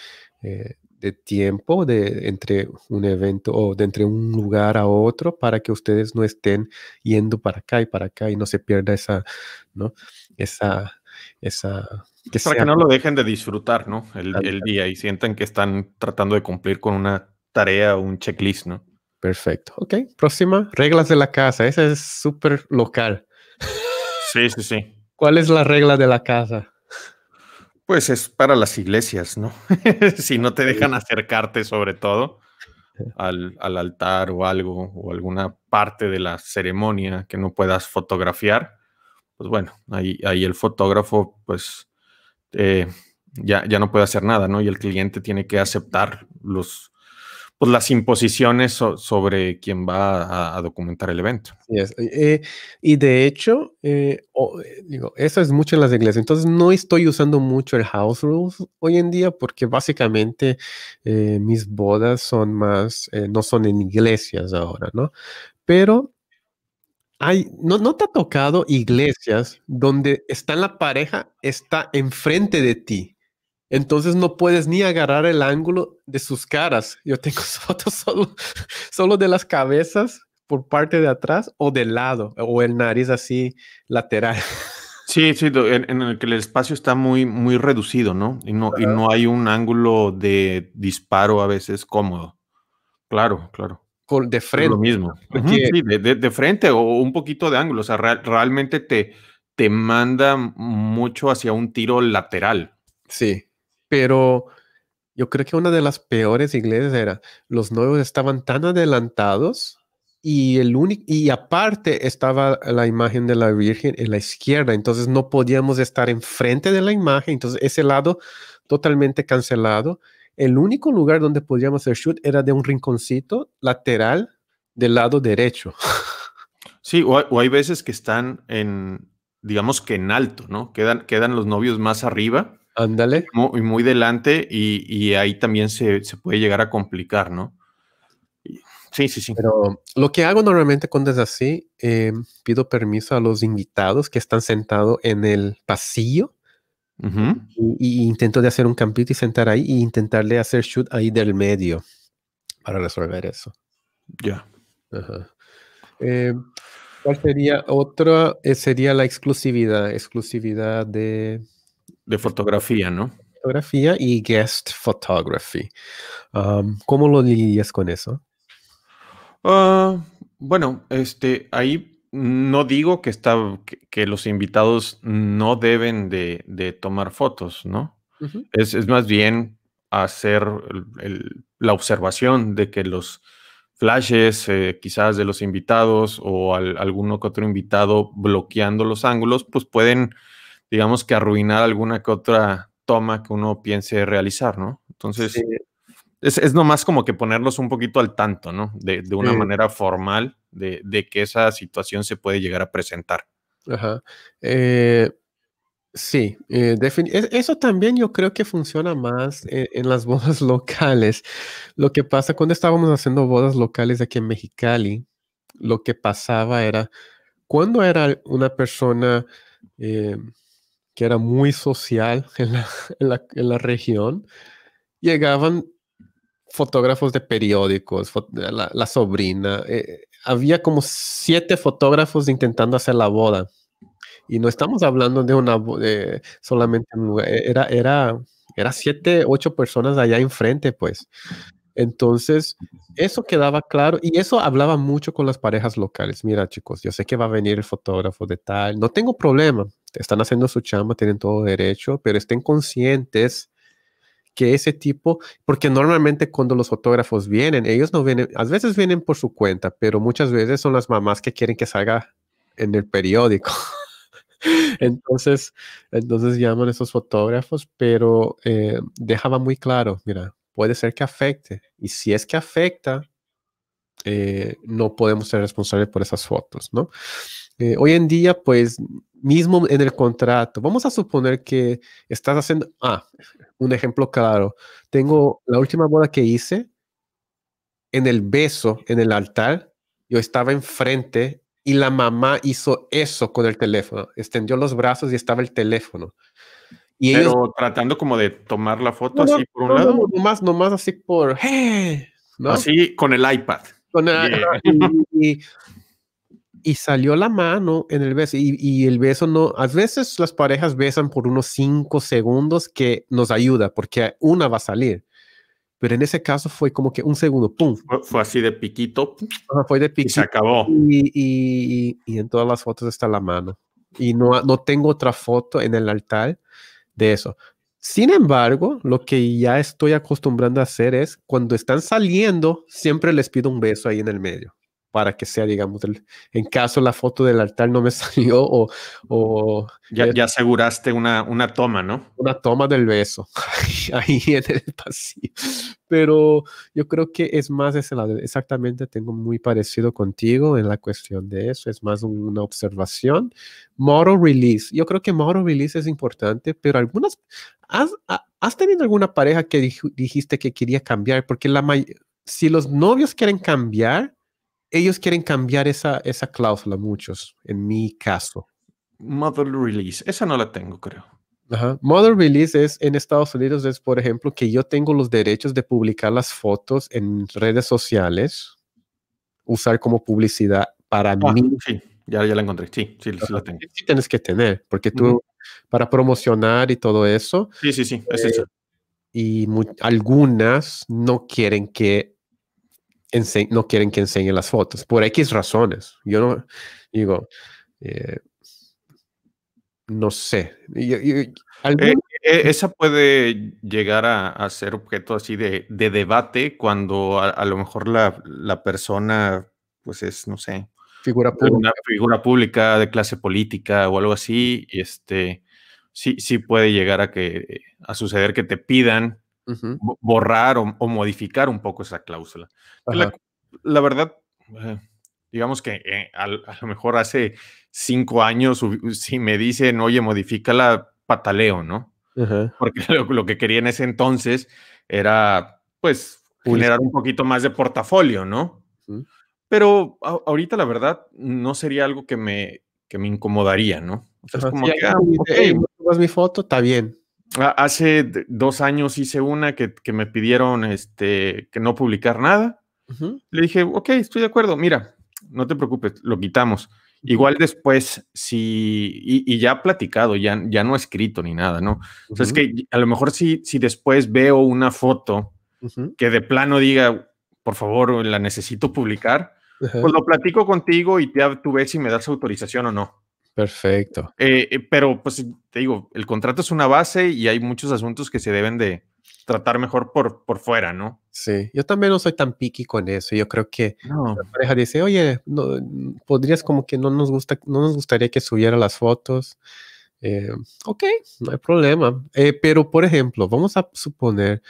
de, tiempo de, entre un evento o de entre un lugar a otro para que ustedes no estén yendo para acá y para acá y no se pierda esa, ¿no? Esa, esa... para que no lo dejen de disfrutar, ¿no? El, el, día y sientan que están tratando de cumplir con una tarea o un checklist, ¿no? Perfecto. Ok, próxima, reglas de la casa. Esa es súper local. Sí, sí, sí. ¿Cuál es la regla de la casa? Pues es para las iglesias, ¿no? (laughs) si no te dejan acercarte sobre todo al, altar o algo, o alguna parte de la ceremonia que no puedas fotografiar, pues bueno, ahí, ahí el fotógrafo pues eh, ya, ya no puede hacer nada, ¿no? Y el cliente tiene que aceptar los, pues, las imposiciones sobre quién va a, documentar el evento. Eh, eh, y de hecho, eh, digo, eso es mucho en las iglesias. Entonces, no estoy usando mucho el house rules hoy en día porque básicamente mis bodas son más, no son en iglesias ahora, ¿no? Pero hay, no, ¿no te ha tocado iglesias donde está la pareja, está enfrente de ti? Entonces no puedes ni agarrar el ángulo de sus caras. Yo tengo (laughs) fotos solo, de las cabezas por parte de atrás o del lado, o el nariz así lateral. (laughs) Sí, sí, en, el que el espacio está muy, muy reducido, ¿no? Y, no, y no hay un ángulo de disparo a veces cómodo. Claro, claro. De frente. lo mismo. sí, de, frente o un poquito de ángulo. O sea, realmente te, te manda mucho hacia un tiro lateral. Sí, pero yo creo que una de las peores iglesias era los novios estaban tan adelantados y el único y aparte estaba la imagen de la Virgen en la izquierda, entonces no podíamos estar enfrente de la imagen, entonces ese lado totalmente cancelado. El único lugar donde podíamos hacer shoot era de un rinconcito lateral del lado derecho. (laughs) Sí, o hay, veces que están en, digamos que en alto, ¿no? Quedan, quedan los novios más arriba Ándale. Muy, muy delante y, ahí también se, puede llegar a complicar, ¿no? Sí, sí, sí. Pero lo que hago normalmente cuando es así, eh, pido permiso a los invitados que están sentados en el pasillo e intento de hacer un campito y sentar ahí e intentarle hacer shoot ahí del medio para resolver eso. Ya. Eh, ¿Cuál sería otra? Eh, sería la exclusividad, exclusividad de de fotografía, ¿no? Fotografía y guest photography. Um, ¿Cómo lo dirías con eso? Ah, bueno, este, ahí no digo que, está, que, los invitados no deben de, tomar fotos, ¿no? es, más bien hacer la observación de que los flashes eh, quizás de los invitados o al, alguno que otro invitado bloqueando los ángulos, pues pueden digamos que arruinar alguna que otra toma que uno piense realizar, ¿no? Entonces, es, nomás como que ponerlos un poquito al tanto, ¿no? De, una manera formal de, que esa situación se puede llegar a presentar. Ajá. Eh, sí, eh, eso también yo creo que funciona más en, las (laughs) bodas locales. Lo que pasa cuando estábamos haciendo bodas locales aquí en Mexicali, lo que pasaba era, cuando era una persona... Eh, que era muy social (laughs) en la, en la, en la región, llegaban fotógrafos de periódicos, la, sobrina, eh, había como siete fotógrafos intentando hacer la boda. Y no estamos hablando de una de solamente e-, era, era, era siete, ocho personas allá enfrente, pues. Entonces, eso quedaba claro y eso hablaba mucho con las parejas locales. Mira, chicos, yo sé que va a venir el fotógrafo de tal, no tengo problema, están haciendo su chamba, tienen todo derecho, pero estén conscientes que ese tipo, porque normalmente cuando los fotógrafos vienen, ellos no vienen, a veces vienen por su cuenta, pero muchas veces son las mamás que quieren que salga en el periódico. (laughs) entonces, entonces llaman a esos fotógrafos, pero eh, dejaba muy claro, mira, puede ser que afecte. Y si es que afecta, eh, no podemos ser responsables por esas fotos, ¿no? Eh, hoy en día, pues, mismo en el contrato, vamos a suponer que estás haciendo, ah, un ejemplo claro, tengo la última boda que hice, en el beso, en el altar, yo estaba enfrente y la mamá hizo eso con el teléfono, extendió los brazos y estaba el teléfono. Pero tratando como de tomar la foto así por un no, lado. No, nomás, así por. así con el iPad. y, y, salió la mano en el beso. Y, y, el beso no. A veces las parejas besan por unos cinco segundos que nos ayuda porque una va a salir. Pero en ese caso fue como que un segundo, pum. Fue, así de piquito. fue de piquito. Y se acabó. Y, en todas las fotos está la mano. Y no, no tengo otra foto en el altar de eso. Sin embargo, lo que ya estoy acostumbrando a hacer es, cuando están saliendo, siempre les pido un beso ahí en el medio para que sea, digamos, en caso la foto del altar no me (laughs) salió o... ya, aseguraste una, una toma, ¿no? Una toma del beso (laughs) ahí, en el pasillo. Pero yo creo que es más ese lado. Exactamente, tengo muy parecido contigo en la cuestión de eso. Es más una observación. Moral release. Yo creo que moral release es importante, pero algunas... ¿Has, tenido alguna pareja que dijiste que quería cambiar? Porque la si los novios quieren cambiar, ellos quieren cambiar esa, esa cláusula, muchos, en mi caso. Model release, esa no la tengo, creo. Ajá. Model release es en Estados Unidos, es por ejemplo que yo tengo los derechos de publicar las fotos en redes sociales, usar como publicidad para ah, mí. Sí, ya, ya la encontré, sí, sí, la tengo. Sí, tienes que tener, porque tú, para promocionar y todo eso. Sí, sí, sí, es eh, eso. Y algunas no quieren que no quieren que enseñe las fotos, por X razones. Yo no digo, eh, no sé. Eh, eh, esa puede llegar a, ser objeto así de, debate cuando a, lo mejor la, persona, pues es, no sé, figura Una figura pública de clase política o algo así, este, sí, sí puede llegar a, que, a suceder que te pidan borrar o, modificar un poco esa cláusula. Pues la, verdad, eh, digamos que eh, a, lo mejor hace cinco años, si me dicen, oye, la pataleo, ¿no? Porque (laughs) lo, que quería en ese entonces era, pues, generar un poquito más de portafolio, ¿no? Pero ahorita, la verdad, no sería algo que me, que me incomodaría, ¿no? O sea, es como que, ah, mi foto, está bien. Hace dos años hice una que, me pidieron este, que no publicar nada. Le dije, ok, estoy de acuerdo, mira, no te preocupes, lo quitamos. Igual después, si, y, y ya platicado, ya, ya no escrito ni nada, ¿no? es que a lo mejor si, si después veo una foto que de plano diga, por favor, la necesito publicar, pues lo platico contigo y tú ves si me das autorización o no. Perfecto. Eh, eh, pero pues te digo, el contrato es una base y hay muchos asuntos que se deben de tratar mejor por, por fuera, ¿no? Sí, yo también no soy tan piqui con eso. Yo creo que la pareja dice, oye, mm, podrías como que no nos gusta, no nos gustaría que subiera las fotos. Eh, ok, no hay problema. pero por ejemplo, vamos a suponer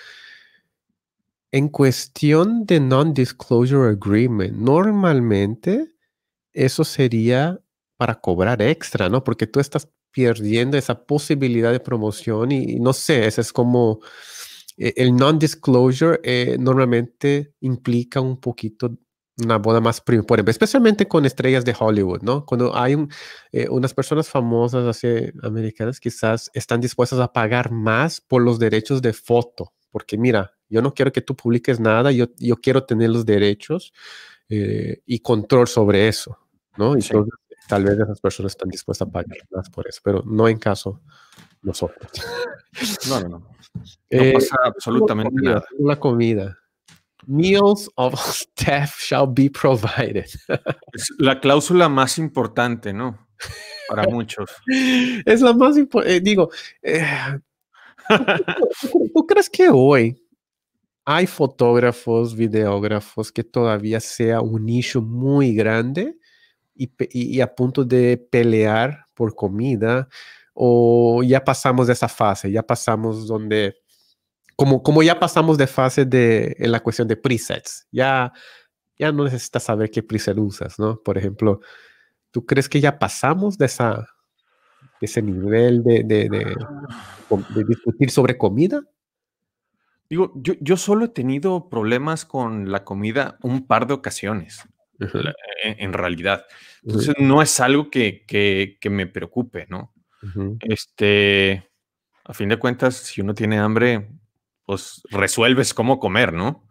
en cuestión de non-disclosure agreement, normalmente eso sería para cobrar extra, ¿no? Porque tú estás perdiendo esa posibilidad de promoción y, no sé, ese es como e, el non-disclosure eh, normalmente implica un poquito una boda más primera, especialmente con estrellas de Hollywood, ¿no? Cuando hay eh, unas personas famosas así, americanas, quizás están dispuestas a pagar más por los derechos de foto, porque mira, yo no quiero que tú publiques nada, yo, yo quiero tener los derechos eh, y control sobre eso, ¿no? Entonces, Tal vez esas personas están dispuestas a pagar más por eso, pero no en caso nosotros. No, no, no. No eh, pasa absolutamente nada. La comida. Meals of staff (laughs) shall be provided. (laughs) Es la cláusula más importante, ¿no? Para (laughs) muchos. es la más importante. Eh, digo, eh, tú crees que hoy hay fotógrafos, videógrafos que todavía sea un nicho muy grande? y, a punto de pelear por comida o ya pasamos de esa fase, ya pasamos donde, como, como ya pasamos de fase de, en la cuestión de presets, ya, ya no necesitas saber qué preset usas, ¿no? Por ejemplo, ¿tú crees que ya pasamos de esa, ese nivel de, discutir sobre comida? Digo, yo, yo, solo he tenido problemas con la comida un par de ocasiones en, realidad. Entonces no es algo que, que, me preocupe, ¿no? Este, a fin de cuentas, si uno tiene hambre, pues resuelves cómo comer, ¿no?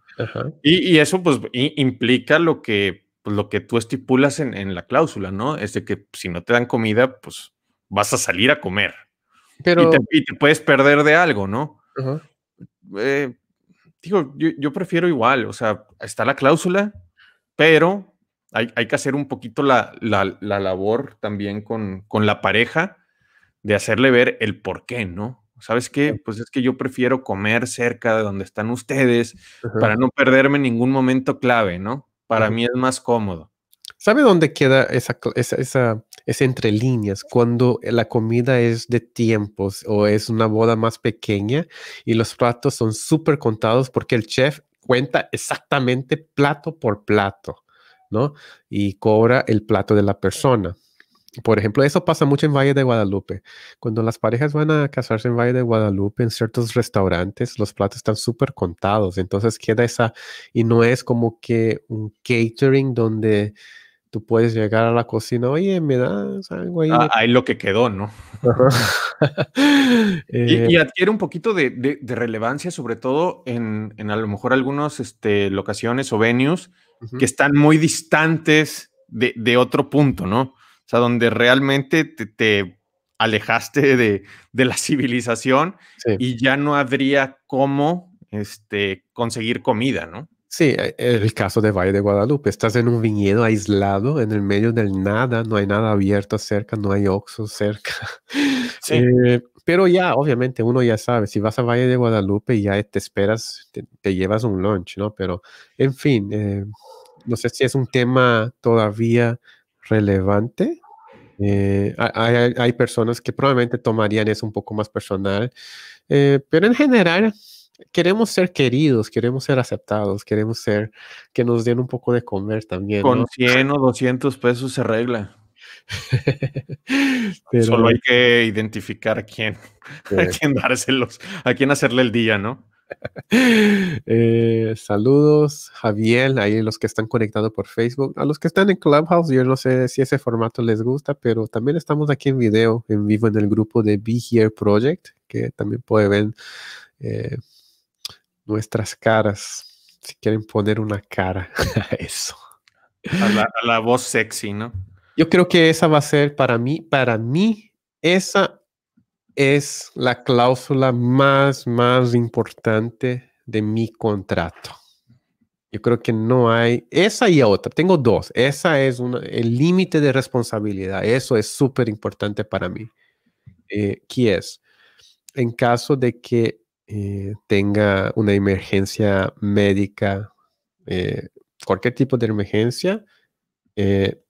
Y, y, eso pues implica lo que, pues, lo que tú estipulas en, en, la cláusula, ¿no? Es de que si no te dan comida, pues vas a salir a comer. Pero... Y, te, puedes perder de algo, ¿no? Eh, digo, yo, yo, prefiero igual, o sea, está la cláusula, pero hay, que hacer un poquito la, labor también con, la pareja de hacerle ver el por qué, ¿no? ¿Sabes qué? Pues es que yo prefiero comer cerca de donde están ustedes para no perderme ningún momento clave, ¿no? Para mí es más cómodo. ¿Sabe dónde queda esa, esa, esa, esa, entre líneas? Cuando la comida es de tiempos o es una boda más pequeña y los platos son súper contados porque el chef cuenta exactamente plato por plato. ¿no? Y cobra el plato de la persona. Por ejemplo, eso pasa mucho en Valle de Guadalupe. Cuando las parejas van a casarse en Valle de Guadalupe, en ciertos restaurantes, los platos están súper contados. Entonces queda esa, y no es como que un catering donde tú puedes llegar a la cocina, oye, me das algo ahí. Ah, ahí lo que quedó, ¿no? (laughs) Eh y, adquiere un poquito de, relevancia, sobre todo en, a lo mejor algunas este, locaciones o venues que están muy distantes de, otro punto, ¿no? O sea, donde realmente te, alejaste de, la civilización y ya no habría cómo este, conseguir comida, ¿no? Sí, eh, el caso de Valle de Guadalupe. Estás en un viñedo aislado, en el medio del nada, no hay nada abierto cerca, no hay oxo cerca. (laughs) Sí. Eh, pero ya, obviamente, uno ya sabe, si vas a Valle de Guadalupe, ya te esperas, te, llevas un lunch, ¿no? Pero, en fin, eh, no sé si es un tema todavía relevante. Eh, hay, hay, personas que probablemente tomarían eso un poco más personal, eh, pero en general queremos ser queridos, queremos ser aceptados, queremos ser que nos den un poco de comer también. Con 100 o 200 pesos se arregla. (laughs) Solo hay que identificar a quién, (laughs) a quién dárselos, a quién hacerle el día, ¿no? (laughs) Eh, saludos, Javier, ahí los que están conectados por Facebook. A los que están en Clubhouse, yo no sé si ese formato les gusta, pero también estamos aquí en video, en vivo en el grupo de Be Here Project, que también pueden ver eh, nuestras caras, si quieren poner una cara a eso. a la voz sexy, ¿no? Yo creo que esa va a ser para mí, para mí, esa es la cláusula más, más importante de mi contrato. Yo creo que no hay esa y otra. Tengo dos. Esa es el límite de responsabilidad. Eso es súper importante para mí. Eh, ¿Qué es? En caso de que eh, tenga una emergencia médica, eh, cualquier tipo de emergencia, eh,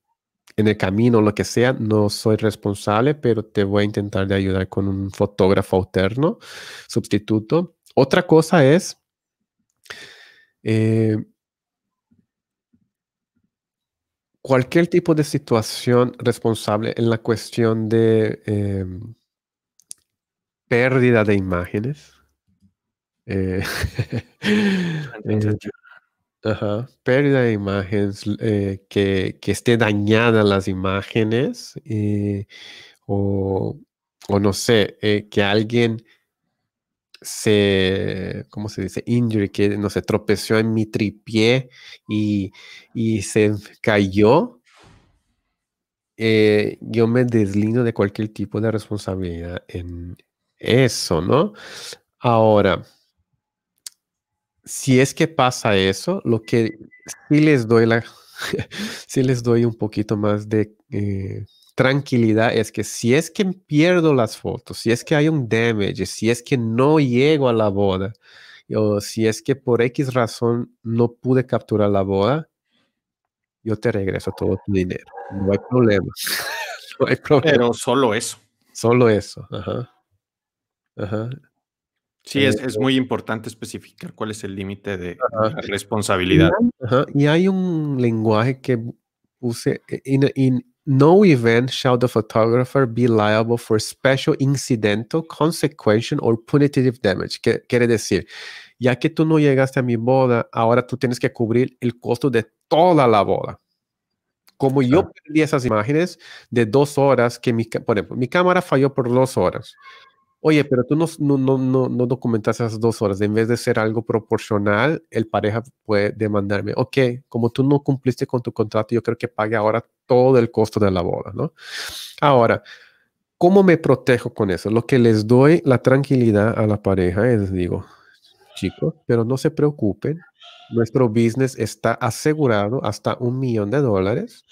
en el camino, lo que sea, no soy responsable, pero te voy a intentar de ayudar con un fotógrafo alterno, sustituto. Otra cosa es, eh, cualquier tipo de situación responsable en la cuestión de em, pérdida de imágenes. Eh, (laughs) eh, Pérdida de imágenes, eh, que, que, esté dañada las imágenes eh, o, no sé, eh, que alguien se, ¿cómo se dice? Injury, que no se tropeció en mi tripié y, se cayó. yo me deslino de cualquier tipo de responsabilidad en eso, ¿no? Ahora, si es que pasa eso, lo que sí les doy la, (laughs) les doy un poquito más de eh, tranquilidad es que si es que pierdo las fotos, si es que hay un damage, si es que no llego a la boda, o si es que por X razón no pude capturar la boda, yo te regreso todo tu dinero. No hay problema. (laughs) no hay problema. Pero solo eso. Solo eso. Ajá. Ajá. Sí, es, es, muy este importante especificar cuál es el límite de responsabilidad. Ajá. Y hay un lenguaje que puse, eh, in, no event shall the photographer be liable for special incidental, consequential or punitive damage. ¿Qué quiere decir, ya que tú no llegaste a mi boda, ahora tú tienes que cubrir el costo de toda la boda. Como yo perdí esas imágenes de dos horas, que mi, por ejemplo, mi cámara falló por dos horas Oye, pero tú no, no, no, documentas esas dos horas. En vez de ser algo proporcional, el pareja puede demandarme, ok, como tú no cumpliste con tu contrato, yo creo que pague ahora todo el costo de la boda, ¿no? Ahora, ¿cómo me protejo con eso? Lo que les doy la tranquilidad a la pareja es, digo, chicos, pero no se preocupen, nuestro business está asegurado hasta un millón de dólares,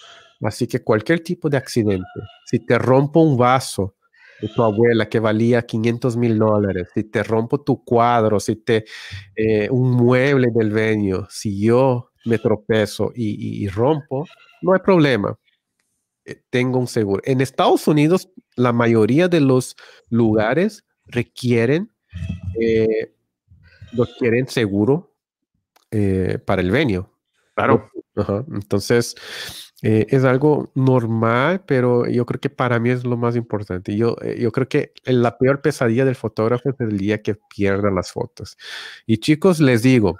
así que cualquier tipo de accidente, si te rompo un vaso, de tu abuela que valía 500 mil dólares, si te rompo tu cuadro, si te eh, un mueble del venio, si yo me tropezo y, rompo, no hay problema. Eh, tengo un seguro. En Estados Unidos, la mayoría de los lugares requieren, eh, quieren seguro para el venio. Claro. Entonces, eh, es algo normal, pero yo creo que para mí es lo más importante. Yo, eh, yo creo que la peor pesadilla del fotógrafo es el día que pierda las fotos. Y chicos, les digo,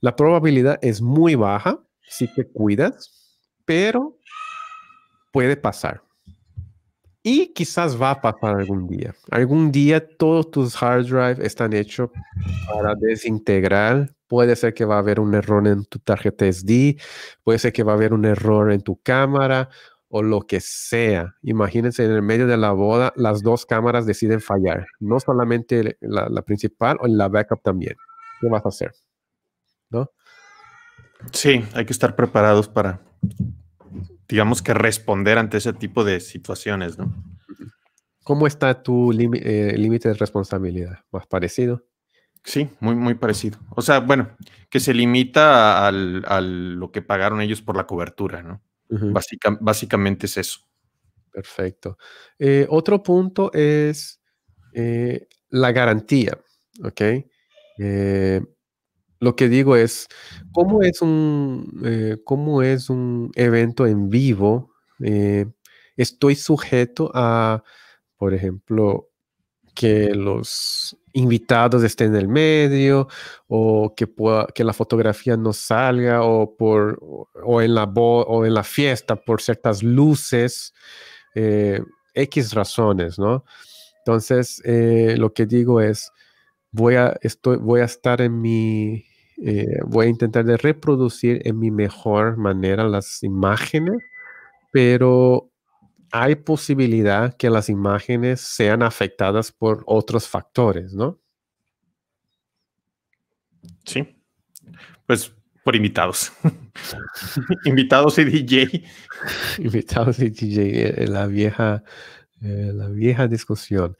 la probabilidad es muy baja, si te cuidas, pero puede pasar. Y quizás va a pasar algún día. Algún día todos tus hard drives están hechos para desintegrar Puede ser que va a haber un error en tu tarjeta SD, puede ser que va a haber un error en tu cámara o lo que sea. Imagínense en el medio de la boda, las dos cámaras deciden fallar, no solamente la, principal o la backup también. ¿Qué vas a hacer? ¿No? Sí, hay que estar preparados para, digamos que responder ante ese tipo de situaciones, ¿no? ¿Cómo está tu eh, límite de responsabilidad? ¿Más parecido? Sí, muy, muy parecido. O sea, bueno, que se limita a lo que pagaron ellos por la cobertura, ¿no? básicamente es eso. Perfecto. Eh, otro punto es eh, la garantía, ¿ok? Eh, lo que digo es, ¿cómo es un, cómo es un evento en vivo? estoy sujeto a, por ejemplo, que los invitados estén en el medio o que, pueda, que la fotografía no salga o, por, o, en la o en la fiesta por ciertas luces, eh, X razones, ¿no? Entonces, eh, lo que digo es, voy a, estoy, voy a estar en mi, eh, voy a intentar de reproducir en mi mejor manera las imágenes, pero hay posibilidad que las imágenes sean afectadas por otros factores, ¿no? Sí. Pues por invitados. (laughs) invitados y DJ. (laughs) Invitados y DJ, eh, eh, la vieja, eh, la vieja discusión.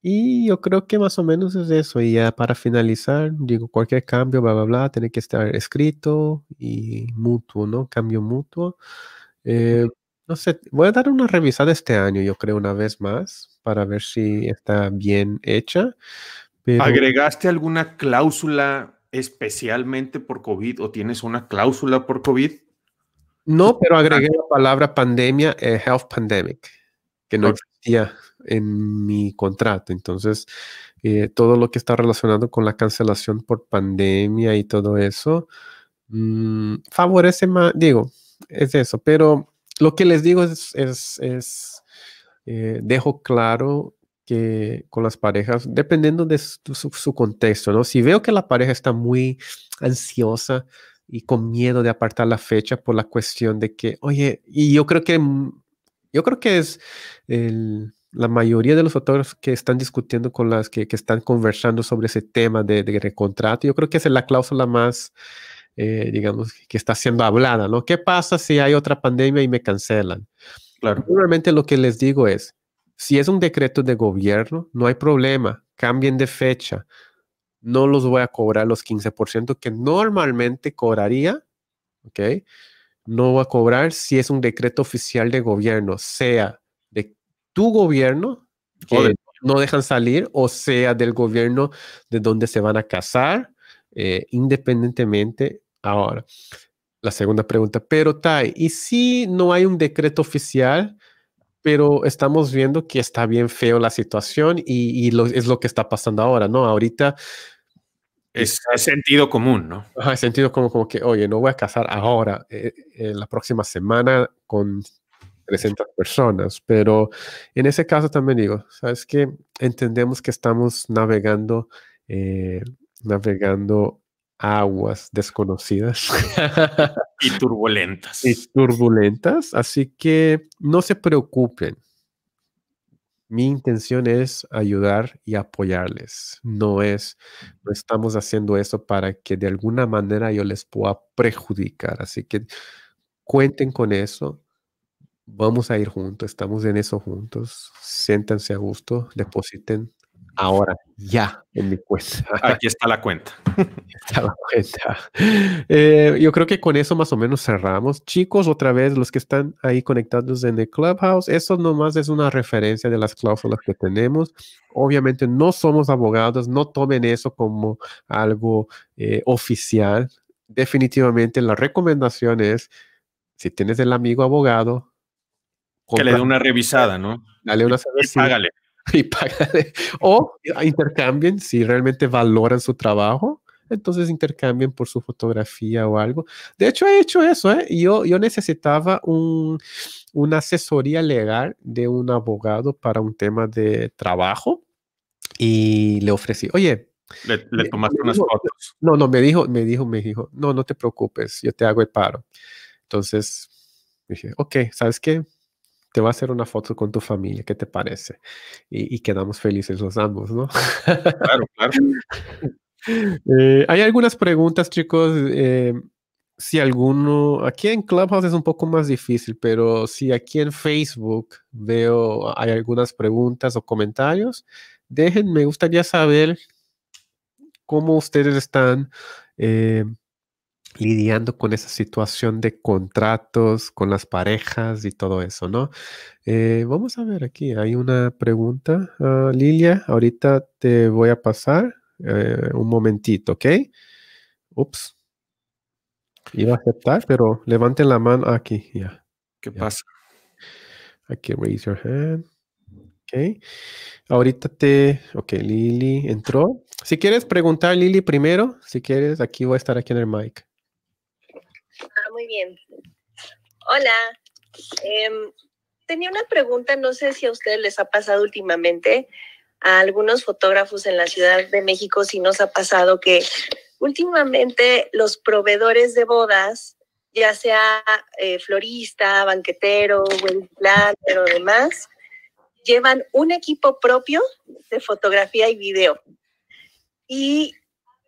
y yo creo que más o menos es eso. Y ya para finalizar, digo, cualquier cambio, bla, bla, bla, tiene que estar escrito y mutuo, ¿no? Cambio mutuo. No sé, voy a dar una revisada este año, yo creo, una vez más, para ver si está bien hecha. ¿Agregaste alguna cláusula especialmente por COVID o tienes una cláusula por COVID? No, pero agregué la palabra pandemia, eh, health pandemic, que no existía en mi contrato. Entonces, eh, todo lo que está relacionado con la cancelación por pandemia y todo eso, mm, favorece más, digo, es eso, pero lo que les digo es, es, es eh, dejo claro que con las parejas, dependiendo de su, contexto, ¿no? Si veo que la pareja está muy ansiosa y con miedo de apartar la fecha por la cuestión de que, oye, y yo creo que, mm, yo creo que es la mayoría de los fotógrafos que están discutiendo con las que, están conversando sobre ese tema de, de recontrato, yo creo que es la cláusula más eh, digamos, que está siendo hablada, ¿no? ¿Qué pasa si hay otra pandemia y me cancelan? Claro. normalmente lo que les digo es, si es un decreto de gobierno, no hay problema, cambien de fecha. No los voy a cobrar los 15% que normalmente cobraría, ¿ok? No voy a cobrar si es un decreto oficial de gobierno, sea de tu gobierno, que no dejan salir, o sea del gobierno de donde se van a casar, eh, independientemente Ahora, la segunda pregunta, pero Tai, ¿y si no hay un decreto oficial, pero estamos viendo que está bien feo la situación y, lo, es lo que está pasando ahora, ¿no? Ahorita... Es, sentido común, ¿no? es sentido común, como que, oye, no voy a casar ahora, eh, en la próxima semana con 300 personas, pero en ese caso también digo, ¿sabes que Entendemos que estamos navegando, eh, navegando aguas desconocidas (laughs) y turbulentas. Y turbulentas, así que no se preocupen. Mi intención es ayudar y apoyarles. No es, no estamos haciendo eso para que de alguna manera yo les pueda perjudicar. Así que cuenten con eso. Vamos a ir juntos, estamos en eso juntos. Siéntanse a gusto, depositen ahora, ya, en mi cuenta. Aquí está la cuenta. (laughs) está eh, yo creo que con eso más o menos cerramos. Chicos, otra vez, los que están ahí conectados en el Clubhouse, eso nomás es una referencia de las cláusulas que tenemos. Obviamente no somos abogados, no tomen eso como algo eh, oficial. Definitivamente la recomendación es, si tienes el amigo abogado, que le dé una revisada, ¿no? Dale una revisada. (laughs) y O intercambien si realmente valoran su trabajo. Entonces intercambien por su fotografía o algo. De hecho, he hecho eso. ¿eh? Yo, yo necesitaba un, una asesoría legal de un abogado para un tema de trabajo y le ofrecí, oye, le, tomaste unas fotos. No, no, me dijo, me dijo, me dijo, no, no te preocupes, yo te hago el paro. Entonces dije, ok, ¿sabes qué? te va a hacer una foto con tu familia, ¿qué te parece? Y, quedamos felices los ambos, ¿no? Claro, claro. (laughs) Eh, hay algunas preguntas, chicos. Eh, si alguno, aquí en Clubhouse es un poco más difícil, pero si aquí en Facebook veo, hay algunas preguntas o comentarios, dejen, me gustaría saber cómo ustedes están. Eh, lidiando con esa situación de contratos, con las parejas y todo eso, ¿no? Eh, vamos a ver aquí, hay una pregunta, ah, Lilia, ahorita te voy a pasar eh, un momentito, ¿ok? Ups. Iba a aceptar, pero levanten la mano ah, aquí, ya. ¿Qué pasa? Aquí, raise your hand. Ok. Ahorita te. Ok, Lili entró. Si quieres preguntar, Lili, primero, si quieres, aquí voy a estar aquí en el mic. Ah, muy bien. Hola. Em, tenía una pregunta, no sé si a ustedes les ha pasado últimamente a algunos fotógrafos en la Ciudad de México, si nos ha pasado que últimamente los proveedores de bodas, ya sea eh, florista, banquetero, buen planner o demás, llevan un equipo propio de fotografía y video. Y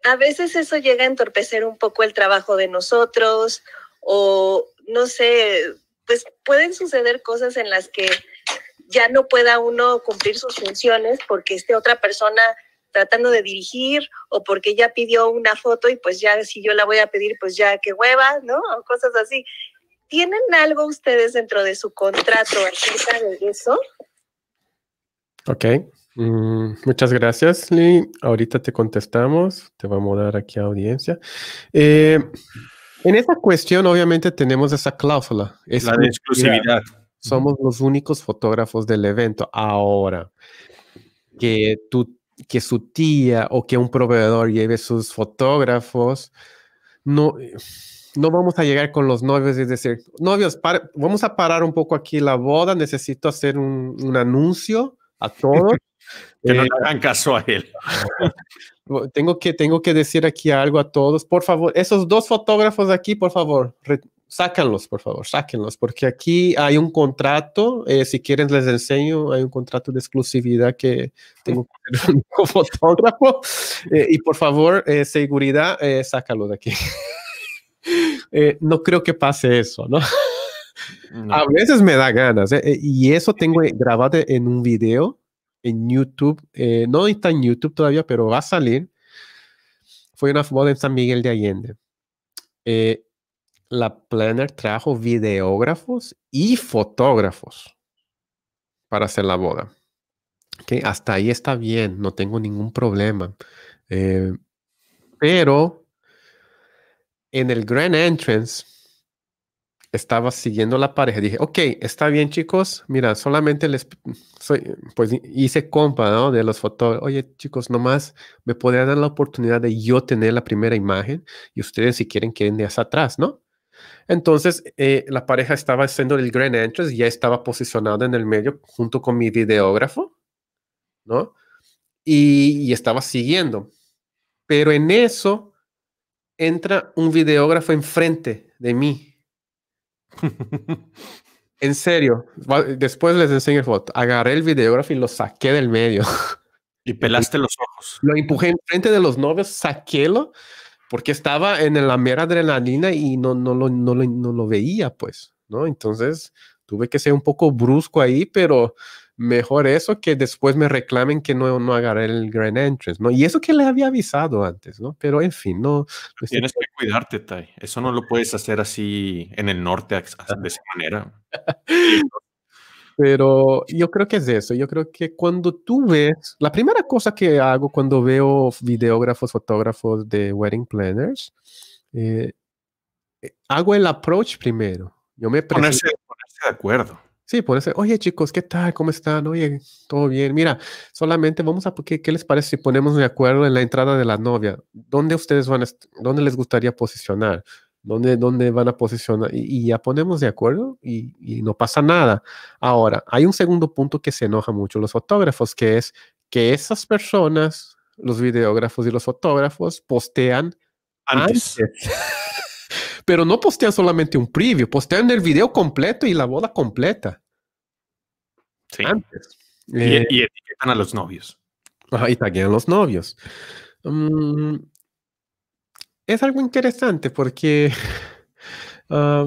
a veces eso llega a entorpecer un poco el trabajo de nosotros o no sé, pues pueden suceder cosas en las que ya no pueda uno cumplir sus funciones porque esté otra persona tratando de dirigir o porque ya pidió una foto y pues ya si yo la voy a pedir pues ya que hueva, ¿no? O cosas así. ¿Tienen algo ustedes dentro de su contrato acerca de eso? Ok. Mm, muchas gracias, Lee. Ahorita te contestamos, te vamos a dar aquí audiencia. Eh, en esa cuestión, obviamente, tenemos esa cláusula. de exclusividad. Somos los únicos fotógrafos del evento. Ahora, que, tu, que su tía o que un proveedor lleve sus fotógrafos, no, no vamos a llegar con los novios, es decir, novios, vamos a parar un poco aquí la boda, necesito hacer un, un anuncio a (laughs) todos. Que no eh, le hagan caso a él. (laughs) Tengo que, tengo que decir aquí algo a todos. Por favor, esos dos fotógrafos aquí, por favor, sáquenlos por favor, sáquenlos, porque aquí hay un contrato, eh, si quieren les enseño, hay un contrato de exclusividad que tengo como (laughs) fotógrafo, eh, y por favor, seguridad, sácalo de aquí. (laughs) no creo que pase eso, ¿no? no. A veces me da ganas, y eso tengo grabado en un video en YouTube. Eh, no está en YouTube todavía, pero va a salir. Fue una boda en San Miguel de Allende. Eh, la planner trajo videógrafos y fotógrafos para hacer la boda. Okay, hasta ahí está bien, no tengo ningún problema. Eh, pero en el Grand Entrance estaba siguiendo la pareja. Dije, ok, está bien, chicos. Mira, solamente les soy, pues hice compa ¿no? de los fotógrafos. Oye, chicos, nomás me podría dar la oportunidad de yo tener la primera imagen y ustedes, si quieren, queden de hacia atrás, ¿no? Entonces, eh, la pareja estaba haciendo el grand entrance, ya estaba posicionado en el medio junto con mi videógrafo, ¿no? y estaba siguiendo. Pero en eso entra un videógrafo enfrente de mí (laughs) en serio, después les enseño el foto. Agarré el videógrafo y lo saqué del medio. (laughs) Y pelaste los ojos. Lo empujé enfrente de los novios, saquélo, porque estaba en la mera adrenalina y no, lo, no, no lo veía, pues, ¿no? Entonces tuve que ser un poco brusco ahí, pero mejor eso que después me reclamen que no, no agarré el Grand Entrance, ¿no? Y eso que le había avisado antes, ¿no? Pero en fin, no. Tienes que cuidarte, Tai. Eso no lo puedes hacer así en el norte de esa manera. (laughs) Pero yo creo que es eso. Yo creo que cuando tú ves, la primera cosa que hago cuando veo videógrafos, fotógrafos de wedding planners, eh, eh, hago el approach primero. Yo me ponerse de acuerdo. Sí, por eso, oye chicos, ¿qué tal? ¿Cómo están? Oye, todo bien. Mira, solamente vamos a, ¿qué, les parece si ponemos de acuerdo en la entrada de la novia? ¿Dónde ustedes van a, dónde les gustaría posicionar? ¿Dónde, dónde van a posicionar? Y, ya ponemos de acuerdo y, no pasa nada. Ahora, hay un segundo punto que se enoja mucho los fotógrafos, que es que esas personas, los videógrafos y los fotógrafos, postean antes. antes. Pero no postean solamente un preview, postean el video completo y la boda completa. Sí. Antes. Y, eh, etiquetan a los novios. Ahí y los novios. Mm, es algo interesante porque (laughs) ah,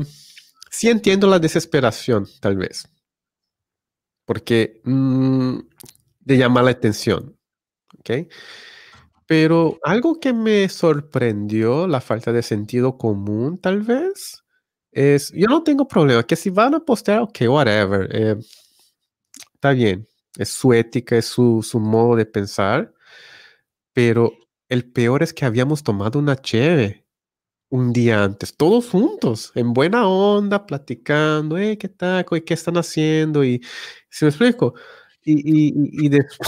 sí entiendo la desesperación, tal vez. Porque de mm, llamar la atención. ¿Ok? Pero algo que me sorprendió, la falta de sentido común tal vez, es, yo no tengo problema, que si van a postear, ok, whatever, eh, está bien, es su ética, es su, modo de pensar, pero el peor es que habíamos tomado una cheve un día antes, todos juntos, en buena onda, platicando, eh, qué tal, qué están haciendo, y si me explico, y, después...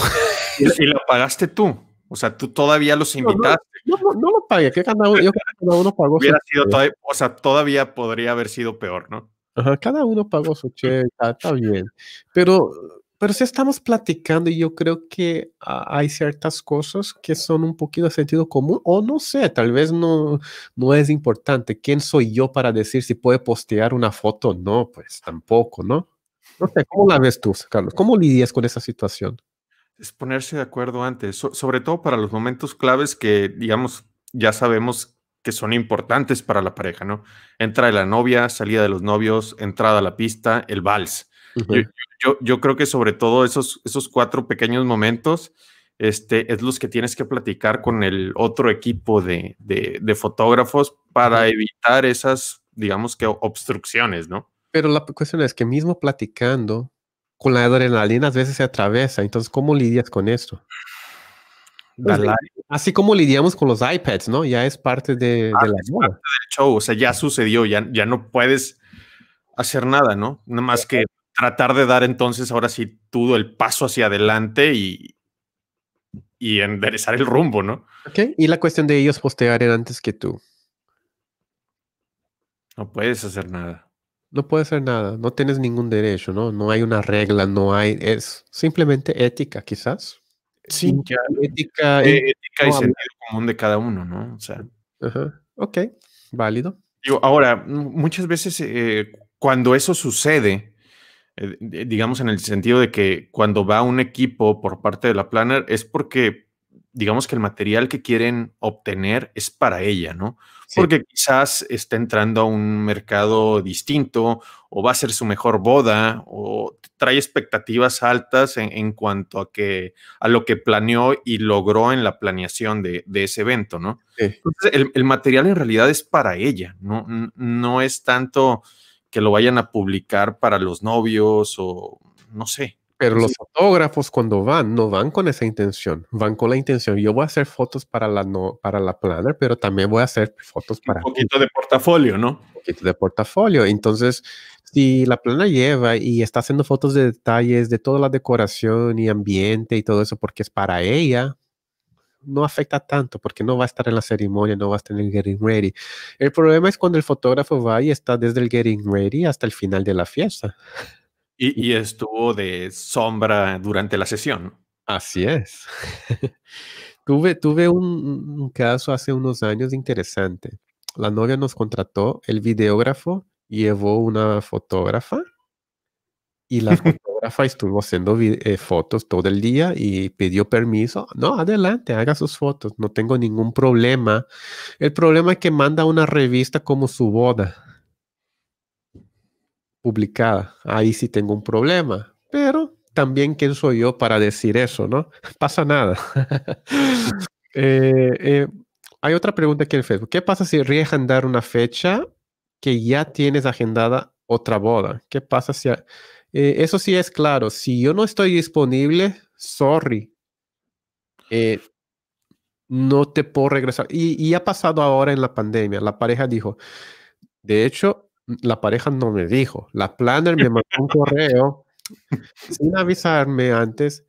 y lo pagaste tú. O sea, tú todavía los invitaste. No, no, lo pagué, que cada uno, cada uno pagó su sido O sea, todavía podría haber sido peor, ¿no? Ajá, cada uno pagó su cheque, está bien. Pero, pero si estamos platicando y yo creo que ah, hay ciertas cosas que son un poquito de sentido común, o no sé, tal vez no, no es importante. ¿Quién soy yo para decir si puede postear una foto? No, pues tampoco, ¿no? No sé, ¿cómo la ves tú, Carlos? ¿Cómo lidias con esa situación? es ponerse de acuerdo antes, sobre todo para los momentos claves que, digamos, ya sabemos que son importantes para la pareja, ¿no? Entra de la novia, salida de los novios, entrada a la pista, el vals. yo, creo que sobre todo esos, esos cuatro pequeños momentos este, es los que tienes que platicar con el otro equipo de, fotógrafos para evitar esas, digamos que, obstrucciones, ¿no? Pero la cuestión es que mismo platicando, con la adrenalina a veces se atraviesa. Entonces, ¿cómo lidias con esto? Pues así como lidiamos con los iPads, ¿no? Ya es parte de, ah, del show, o sea, ya sucedió, ya, ya no puedes hacer nada, ¿no? Nada más que tratar de dar entonces ahora sí todo el paso hacia adelante y, y enderezar el rumbo, ¿no? Ok, y la cuestión de ellos postear antes que tú. No puedes hacer nada no puede ser nada, no tienes ningún derecho, ¿no? No hay una regla, no hay, es simplemente ética, quizás. Sí, ética, eh, ética y sentido común de cada uno, ¿no? O sea. Ok, válido. Yo ahora, muchas veces eh, cuando eso sucede, eh, digamos en el sentido de que cuando va un equipo por parte de la planner, es porque digamos que el material que quieren obtener es para ella, ¿no? Porque quizás está entrando a un mercado distinto o va a ser su mejor boda o trae expectativas altas en, cuanto a, que, a lo que planeó y logró en la planeación de, ese evento, ¿no? Entonces, el, el, material en realidad es para ella, ¿no? No es tanto que lo vayan a publicar para los novios o no sé, pero los fotógrafos cuando van, no van con esa intención, van con la intención. Yo voy a hacer fotos para la, no, para la planner, pero también voy a hacer fotos para... Un poquito de portafolio, ¿no? Un poquito de portafolio. Entonces, si la plana lleva y está haciendo fotos de detalles de toda la decoración y ambiente y todo eso, porque es para ella, no afecta tanto porque no va a estar en la ceremonia, no va a estar en el getting ready. El problema es cuando el fotógrafo va y está desde el getting ready hasta el final de la fiesta. Y, estuvo de sombra durante la sesión. Así es. (laughs) tuve tuve un, caso hace unos años interesante. La novia nos contrató, el videógrafo llevó una fotógrafa y la (laughs) fotógrafa estuvo haciendo eh, fotos todo el día y pidió permiso. No, adelante, haga sus fotos, no tengo ningún problema. El problema es que manda una revista como su boda publicada. Ahí sí tengo un problema, pero también quién soy yo para decir eso, ¿no? (laughs) Pasa nada. (laughs) Eh, eh, hay otra pregunta aquí en Facebook. ¿Qué pasa si dar una fecha que ya tienes agendada otra boda? ¿Qué pasa si... Eh, eso sí es claro, si yo no estoy disponible, sorry. no te puedo regresar. Y, y, ha pasado ahora en la pandemia. La pareja dijo, de hecho, la pareja no me dijo. La planner me mandó un correo (laughs) sin avisarme antes.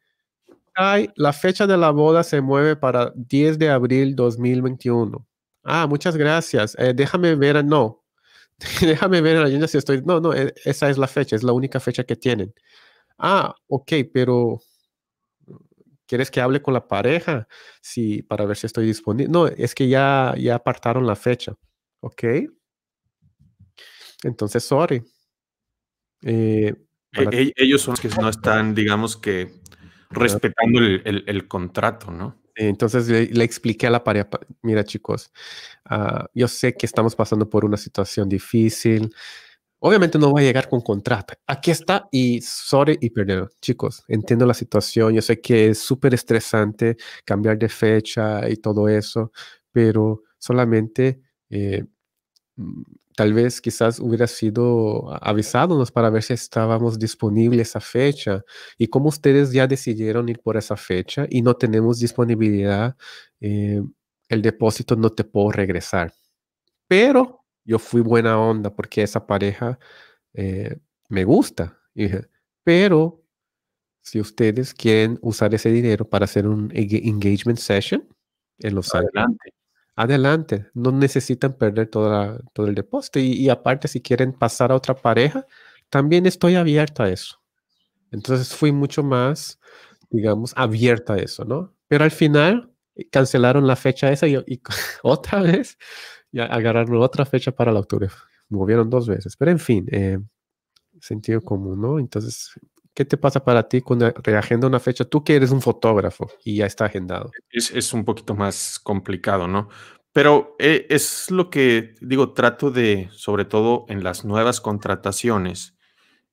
Ay, la fecha de la boda se mueve para 10 de abril 2021. Ah, muchas gracias. Eh, déjame ver, ah, no. (laughs) déjame ver la si estoy. No, no, e, esa es la fecha, es la única fecha que tienen. Ah, ok, pero ¿quieres que hable con la pareja? Sí, para ver si estoy disponible. No, es que ya, ya apartaron la fecha. Ok. Entonces, sorry. Eh, e, e, ellos son los que no están, digamos que, respetando el, contrato, ¿no? Entonces le, expliqué a la pareja, mira chicos, ah, yo sé que estamos pasando por una situación difícil. Obviamente no voy a llegar con contrato. Aquí está y sorry y perdón. Chicos, entiendo la situación. Yo sé que es súper estresante cambiar de fecha y todo eso, pero solamente eh, tal vez quizás hubiera sido avisándonos para ver si estábamos disponibles esa fecha y como ustedes ya decidieron ir por esa fecha y no tenemos disponibilidad, eh, el depósito no te puedo regresar. Pero yo fui buena onda porque esa pareja eh, me gusta. pero si ustedes quieren usar ese dinero para hacer un engagement session en Los Adelante adelante, no necesitan perder todo el depósito. Y, aparte, si quieren pasar a otra pareja, también estoy abierta a eso. Entonces fui mucho más, digamos, abierta a eso, ¿no? Pero al final eh, cancelaron la fecha esa y, (laughs) otra vez ya agarraron otra fecha para la octubre. Movieron dos veces, pero en fin, eh, sentido común, ¿no? Entonces ¿Qué te pasa para ti cuando reagenda una fecha? Tú que eres un fotógrafo y ya está agendado. Es, un poquito más complicado, ¿no? Pero eh, es lo que digo, trato de, sobre todo en las nuevas contrataciones,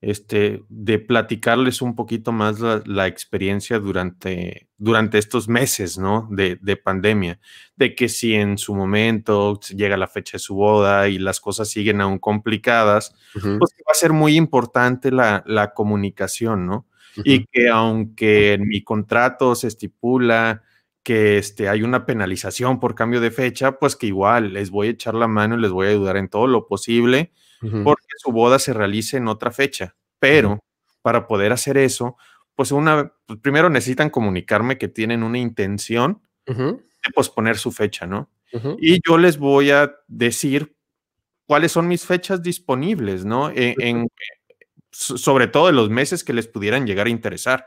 este, de platicarles un poquito más la, experiencia durante, durante estos meses, ¿no? De, pandemia, de que si en su momento llega la fecha de su boda y las cosas siguen aún complicadas, pues, va a ser muy importante la, comunicación, ¿no? Y que aunque en mi contrato se estipula que este, hay una penalización por cambio de fecha, pues que igual les voy a echar la mano y les voy a ayudar en todo lo posible porque su boda se realice en otra fecha. Pero para poder hacer eso, pues una, pues, primero necesitan comunicarme que tienen una intención de posponer su fecha, ¿no? Y yo les voy a decir cuáles son mis fechas disponibles, ¿no? E, en, sobre todo en los meses que les pudieran llegar a interesar.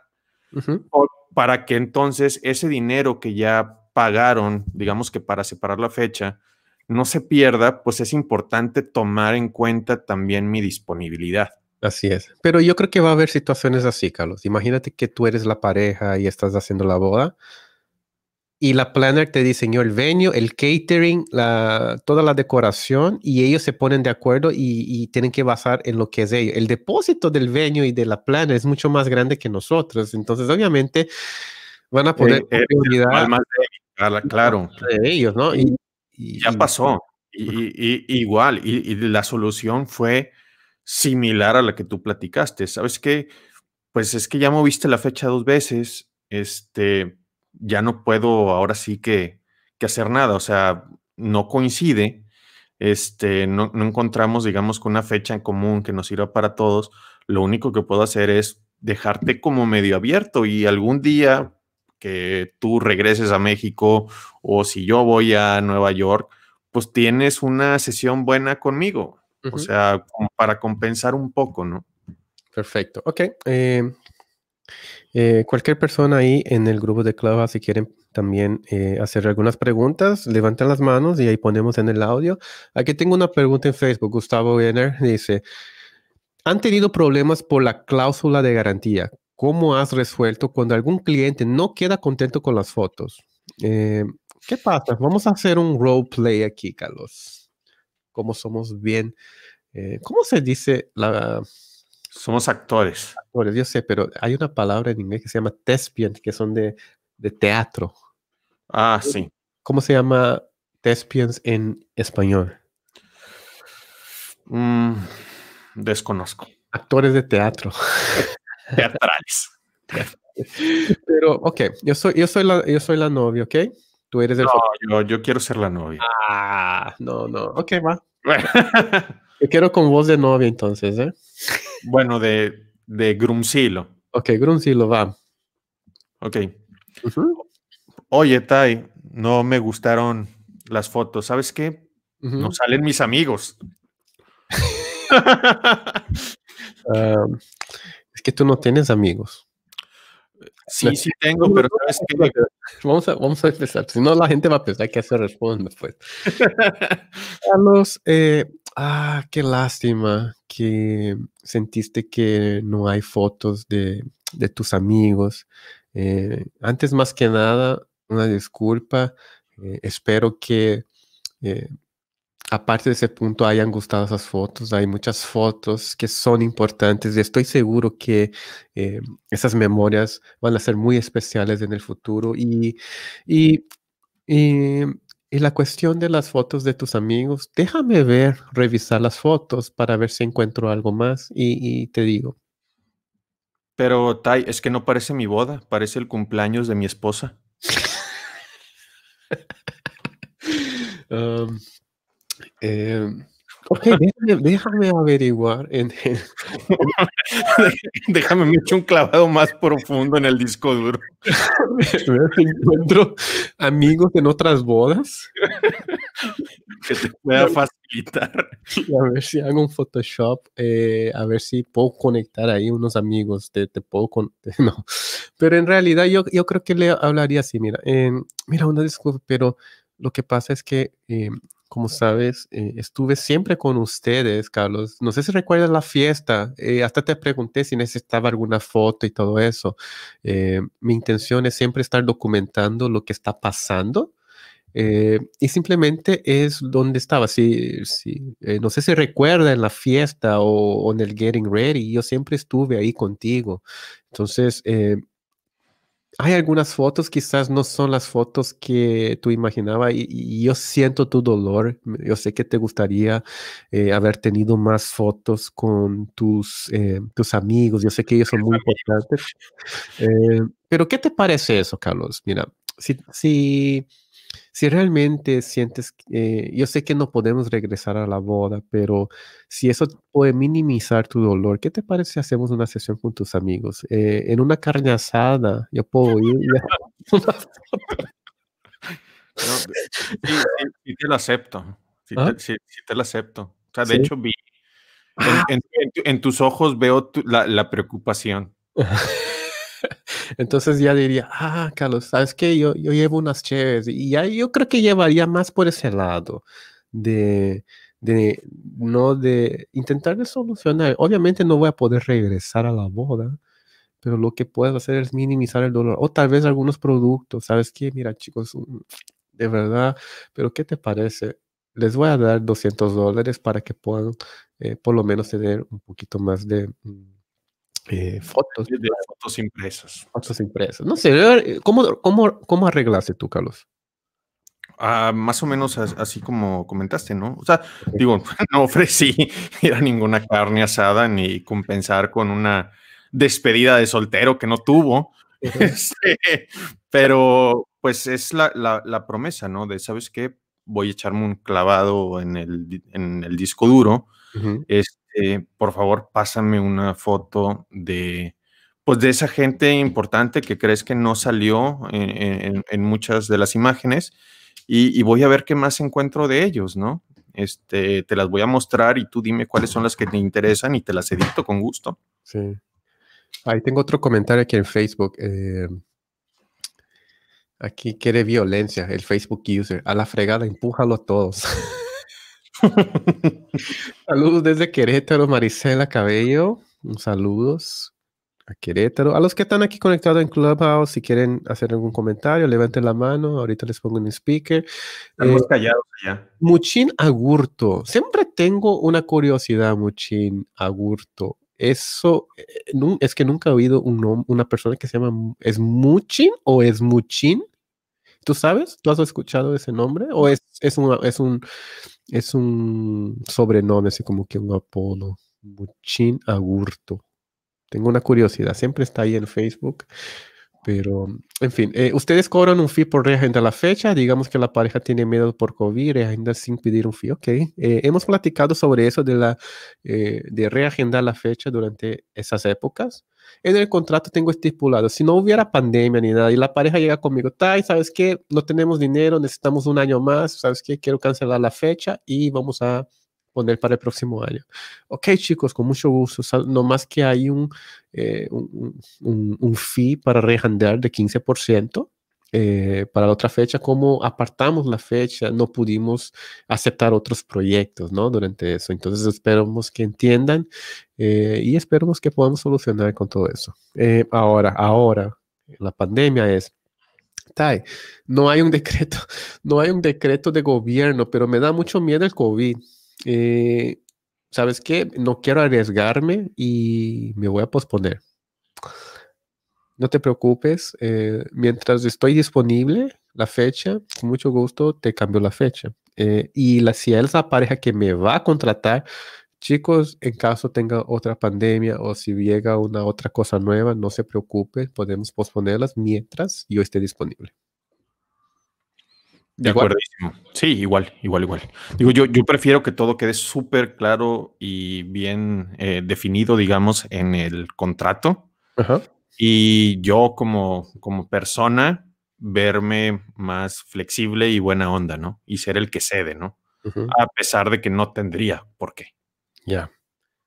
para que entonces ese dinero que ya pagaron, digamos que para separar la fecha, no se pierda, pues es importante tomar en cuenta también mi disponibilidad. Así es. Pero yo creo que va a haber situaciones así, Carlos. Imagínate que tú eres la pareja y estás haciendo la boda y la planner te diseñó el venue, el catering, toda la decoración y ellos se ponen de acuerdo y, tienen que basar en lo que es ellos. El depósito del venue y de la planner es mucho más grande que nosotros, entonces obviamente van a eh, poner eh, prioridad. claro. De ellos, ¿no? Y, ya pasó. (laughs) Y, igual, y, la solución fue similar a la que tú platicaste. ¿Sabes qué? Pues es que ya moviste la fecha dos veces, este, ya no puedo ahora sí que, que hacer nada, o sea, no coincide, este, no, no encontramos, digamos, con una fecha en común que nos sirva para todos, lo único que puedo hacer es dejarte como medio abierto y algún día que tú regreses a México o si yo voy a Nueva York, pues tienes una sesión buena conmigo, o sea, para compensar un poco, ¿no? Perfecto, ok. Eh, eh, cualquier persona ahí en el grupo de Clava, si quieren también eh, hacer algunas preguntas, levantan las manos y ahí ponemos en el audio. Aquí tengo una pregunta en Facebook. Gustavo Wiener dice, ¿han tenido problemas por la cláusula de garantía? ¿Cómo has resuelto cuando algún cliente no queda contento con las fotos? Eh, ¿Qué pasa? Vamos a hacer un roleplay aquí, Carlos. ¿Cómo somos bien? Eh, ¿Cómo se dice la... Somos actores. Actores, yo sé, pero hay una palabra en inglés que se llama thespians, que son de, teatro. Ah, sí. ¿Cómo se llama thespians en español? Mm, desconozco. Actores de teatro. (laughs) Teatrales. (laughs) Pero, ok, yo soy, yo, soy la, yo soy la novia, ¿ok? Tú eres el... No, yo, quiero ser la novia. Ah, no, no. Ok, va. (laughs) yo quiero con voz de novia entonces, ¿eh? Bueno, de, de Ok, Grumsilo, va. Ok. Oye, Tai, no me gustaron las fotos. ¿Sabes qué? No salen mis amigos. (laughs) Ah, es que tú no tienes amigos. Sí, sí tengo, pero que... Vamos a, empezar. Si no, la gente va a pensar que se responde, pues. (laughs) Carlos, eh, ah, qué lástima que sentiste que no hay fotos de, tus amigos. Eh, antes más que nada, una disculpa. Eh, espero que aparte de ese punto, hayan gustado esas fotos. Hay muchas fotos que son importantes y estoy seguro que eh, esas memorias van a ser muy especiales en el futuro. Y, y, la cuestión de las fotos de tus amigos, déjame ver, revisar las fotos para ver si encuentro algo más y te digo. Pero, Tai, es que no parece mi boda, parece el cumpleaños de mi esposa. (laughs) Um, eh, (laughs) déjame, averiguar. (laughs) déjame me un clavado más profundo en el disco duro. (laughs) Encuentro amigos en otras bodas. que te pueda facilitar. A ver si hago un Photoshop, eh, a ver si puedo conectar ahí unos amigos, te, te puedo... no, pero en realidad yo, yo creo que le hablaría así, mira, mira, una disculpa, pero lo que pasa es que em, como sabes, eh, estuve siempre con ustedes, Carlos. No sé si recuerdas la fiesta. Eh, hasta te pregunté si necesitaba alguna foto y todo eso. Eh, mi intención es siempre estar documentando lo que está pasando. y simplemente es donde estaba. Si, si, no sé si recuerda en la fiesta o, o, en el Getting Ready. Yo siempre estuve ahí contigo. Entonces, hay algunas fotos, quizás no son las fotos que tú imaginabas y, yo siento tu dolor. Yo sé que te gustaría eh, haber tenido más fotos con tus, eh, tus amigos. Yo sé que ellos son muy importantes. (laughs) Eh, pero ¿qué te parece eso, Carlos? Mira, si, si si realmente sientes, eh, yo sé que no podemos regresar a la boda, pero si eso puede minimizar tu dolor, ¿qué te parece si hacemos una sesión con tus amigos? Eh, en una carne asada, yo puedo ir. (laughs) sí, te lo acepto. Sí, ¿Ah? te, lo acepto. O sea, de hecho, ah. En, tus ojos veo la, la preocupación. (laughs) Entonces ya diría, ah, Carlos, ¿sabes qué? Yo, yo llevo unas chéves y yo creo que llevaría más por ese lado de, no de intentar de solucionar. Obviamente no voy a poder regresar a la boda, pero lo que puedo hacer es minimizar el dolor o tal vez algunos productos, ¿sabes qué? Mira, chicos, de verdad, pero ¿qué te parece? Les voy a dar 200 dólares para que puedan eh, por lo menos tener un poquito más de mm, eh, fotos. De fotos impresas. Fotos impresas. No sé, eh, ¿cómo, cómo, cómo arreglaste tú, Carlos? Ah, más o menos así como comentaste, ¿no? O sea, digo, (laughs) no ofrecí ir ninguna carne asada ni compensar con una despedida de soltero que no tuvo. (laughs) Este, pero pues es la, promesa, ¿no? De, ¿sabes qué? Voy a echarme un clavado en el, disco duro. Eh, por favor, pásame una foto de, pues, de esa gente importante que crees que no salió en, muchas de las imágenes y, voy a ver qué más encuentro de ellos, ¿no? Este, te las voy a mostrar y tú dime cuáles son las que te interesan y te las edito con gusto. Sí. Ahí tengo otro comentario aquí en Facebook. Eh, aquí quiere violencia el Facebook user. A la fregada, empújalo a todos. (laughs) (laughs) Saludos desde Querétaro, Marisela Cabello. Saludos a Querétaro. A los que están aquí conectados en Clubhouse, si quieren hacer algún comentario, levanten la mano. Ahorita les pongo en speaker. Estamos eh, callados allá Muchin Agurto. Siempre tengo una curiosidad, Muchín Agurto. Eso eh, es que nunca he oído una persona que se llama. ¿Es Muchin o es Muchín ¿Tú sabes? ¿Tú has escuchado ese nombre? ¿O es, es, un, es, un, es sobrenombre, así como que un apodo? Muchín Agurto. Tengo una curiosidad, siempre está ahí en Facebook. Pero, en fin, eh, ustedes cobran un fee por reagendar la fecha. Digamos que la pareja tiene miedo por COVID, aún sin pedir un fee. Ok, eh, hemos platicado sobre eso de, la, eh, de reagendar la fecha durante esas épocas en el contrato tengo estipulado, si no hubiera pandemia ni nada, y la pareja llega conmigo, y ¿sabes qué? No tenemos dinero, necesitamos un año más, ¿sabes qué? Quiero cancelar la fecha y vamos a poner para el próximo año. Ok, chicos, con mucho gusto. no más que hay eh, un, un, un, fee para rehandar de 15%, eh, para la otra fecha, como apartamos la fecha, no pudimos aceptar otros proyectos, ¿no? Durante eso. Entonces esperamos que entiendan eh, y esperamos que podamos solucionar con todo eso. Eh, ahora, ahora, la pandemia es, Tai, no hay un decreto, (laughs) no hay un decreto de gobierno, pero me da mucho miedo el COVID. ¿Sabes qué? No quiero arriesgarme y me voy a posponer no te preocupes, eh, mientras estoy disponible, la fecha, con mucho gusto te cambio la fecha. Eh, y la, si es la pareja que me va a contratar, chicos, en caso tenga otra pandemia o si llega una otra cosa nueva, no se preocupe, podemos posponerlas mientras yo esté disponible. De acuerdo. Sí, igual, igual, igual. Digo, yo, yo prefiero que todo quede súper claro y bien eh, definido, digamos, en el contrato. Ajá y yo como, como persona, verme más flexible y buena onda, ¿no? Y ser el que cede, ¿no? A pesar de que no tendría por qué. Ya.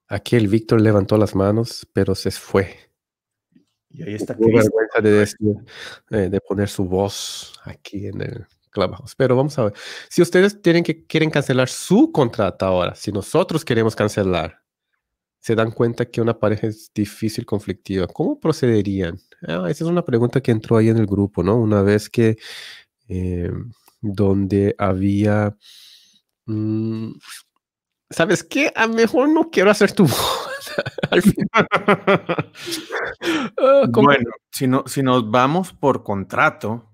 Aquí el Víctor levantó las manos, pero se fue. Y ahí está vergüenza de, eh, de poner su voz aquí en el Clubhouse. Pero vamos a ver. Si ustedes tienen que, quieren cancelar su contrato ahora, si nosotros queremos cancelar se dan cuenta que una pareja es difícil, conflictiva, ¿cómo procederían? Ah, esa es una pregunta que entró ahí en el grupo, ¿no? Una vez que em, donde había... Mm, ¿Sabes qué? A lo mejor no quiero hacer tu voz. (laughs) (laughs) Ah, bueno, si, no, si nos vamos por contrato,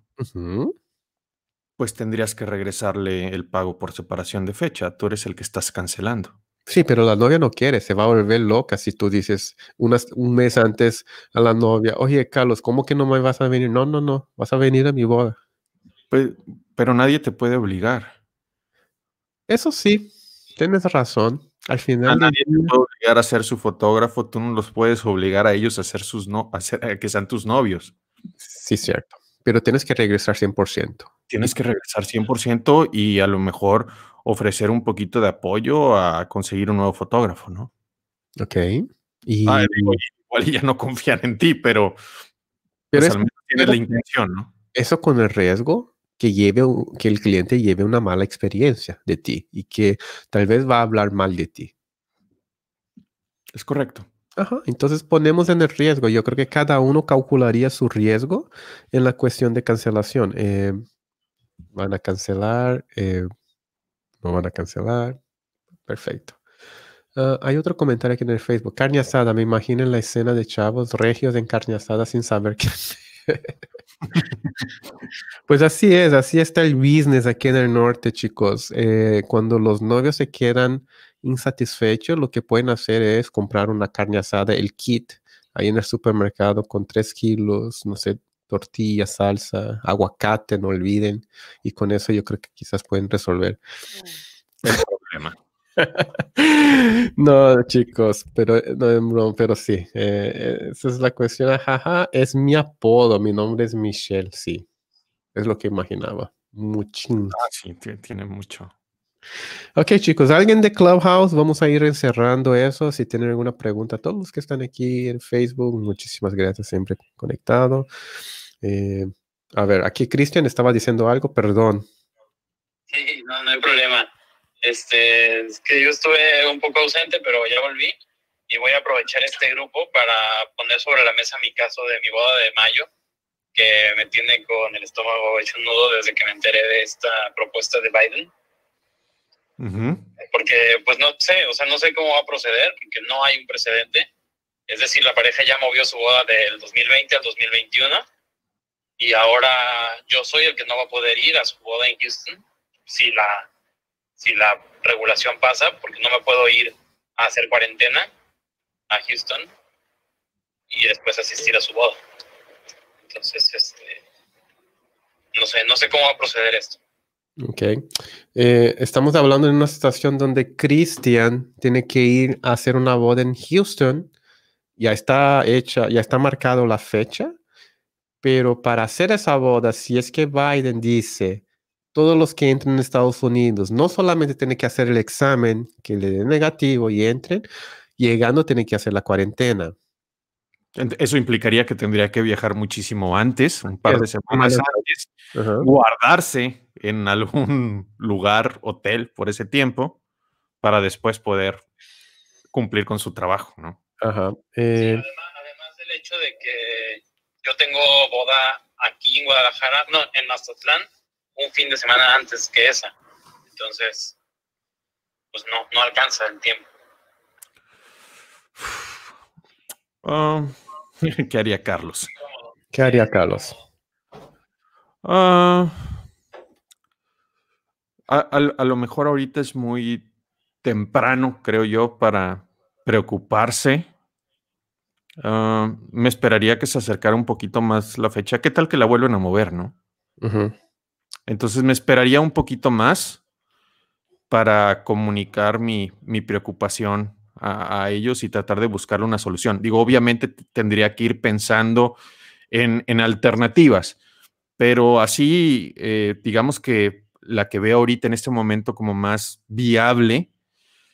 pues tendrías que regresarle el pago por separación de fecha. Tú eres el que estás cancelando. Sí, pero la novia no quiere, se va a volver loca si tú dices unas, un mes antes a la novia, oye Carlos, ¿cómo que no me vas a venir? No, no, no, vas a venir a mi boda. Pues, pero nadie te puede obligar. Eso sí, tienes razón. Al final. A nadie te mm. puede obligar a ser su fotógrafo, tú no los puedes obligar a ellos a, ser sus no, a, que sean tus novios. Sí, cierto. Pero tienes que regresar 100%. Tienes que regresar 100% y a lo mejor ofrecer un poquito de apoyo a conseguir un nuevo fotógrafo, ¿no? Ok. Ah, y... (laughs) igual ya no confían en ti, pero, pero pues, al tienes la intención, ¿no? Eso con el riesgo que lleve que el cliente lleve una mala experiencia de ti y que tal vez va a hablar mal de ti. Es correcto. Ajá, entonces ponemos en el riesgo. Yo creo que cada uno calcularía su riesgo en la cuestión de cancelación. Eh, van a cancelar, eh, no van a cancelar. Perfecto. Ah, hay otro comentario aquí en el Facebook. Carne asada, me imaginen la escena de chavos regios en carne asada sin saber qué (laughs) Pues así es, así está el business aquí en el norte, chicos. Eh, cuando los novios se quedan insatisfechos, lo que pueden hacer es comprar una carne asada, el kit, ahí en el supermercado con tres kilos, no sé, tortilla, salsa, aguacate, no olviden. Y con eso yo creo que quizás pueden resolver el (laughs) problema. (laughs) no, chicos, pero eh, no, pero sí, eh, eh, esa es la cuestión. es mi apodo, mi nombre es Michelle, sí, es lo que imaginaba. Muchísimo. Ah, sí, tiene mucho. Ok, chicos, alguien de Clubhouse, vamos a ir encerrando eso. Si tienen alguna pregunta, todos los que están aquí en Facebook, muchísimas gracias, siempre conectado. Eh, a ver, aquí Cristian estaba diciendo algo, perdón. Sí, no, hay problema. Este, es que yo estuve un poco ausente, pero ya volví y voy a aprovechar este grupo para poner sobre la mesa mi caso de mi boda de mayo, que me tiene con el estómago hecho nudo desde que me enteré de esta propuesta de Biden porque, pues no sé, o sea, no sé cómo va a proceder, porque no hay un precedente. Es decir, la pareja ya movió su boda del 2020 al 2021 y ahora yo soy el que no va a poder ir a su boda en Houston si la, si la regulación pasa, porque no me puedo ir a hacer cuarentena a Houston y después asistir a su boda. Entonces, este, no sé, no sé cómo va a proceder esto. Ok. Eh, estamos hablando de una situación donde Christian tiene que ir a hacer una boda en Houston. Ya está hecha, ya está marcado la fecha, pero para hacer esa boda, si es que Biden dice todos los que entren en Estados Unidos no solamente tienen que hacer el examen que le den negativo y entren, llegando tienen que hacer la cuarentena. Eso implicaría que tendría que viajar muchísimo antes, un par de semanas antes, guardarse en algún (laughs) lugar, hotel, por ese tiempo, para después poder cumplir con su trabajo, ¿no? Ajá. Eh. además, del hecho de que yo tengo boda aquí en Guadalajara, no, en Mazatlán, un fin de semana antes que esa. Entonces, pues no, no alcanza el tiempo. Ah, (laughs) ¿Qué haría Carlos? ¿Qué haría Carlos? Ah, a, lo mejor ahorita es muy temprano, creo yo, para preocuparse. Ah, me esperaría que se acercara un poquito más la fecha. ¿Qué tal que la vuelven a mover, no? Entonces me esperaría un poquito más para comunicar mi, mi preocupación a, ellos y tratar de buscar una solución. Digo, obviamente tendría que ir pensando en, alternativas, pero así, eh, digamos que la que veo ahorita en este momento como más viable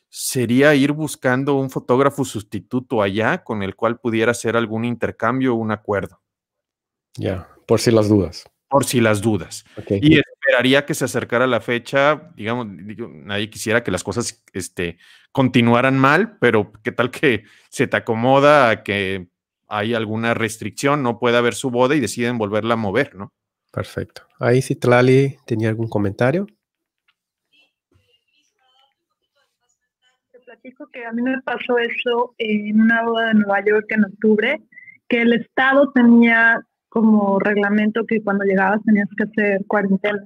sería ir buscando un fotógrafo sustituto allá con el cual pudiera hacer algún intercambio o un acuerdo. Ya, por si las dudas. Por si las dudas haría que se acercara la fecha, digamos, nadie quisiera que las cosas este, continuaran mal, pero qué tal que se te acomoda a que hay alguna restricción, no puede haber su boda y deciden volverla a mover, ¿no? Perfecto. Ahí si Tlali tenía algún comentario. Te platico que a mí me pasó eso en una boda de Nueva York en octubre, que el Estado tenía como reglamento que cuando llegabas tenías que hacer cuarentena.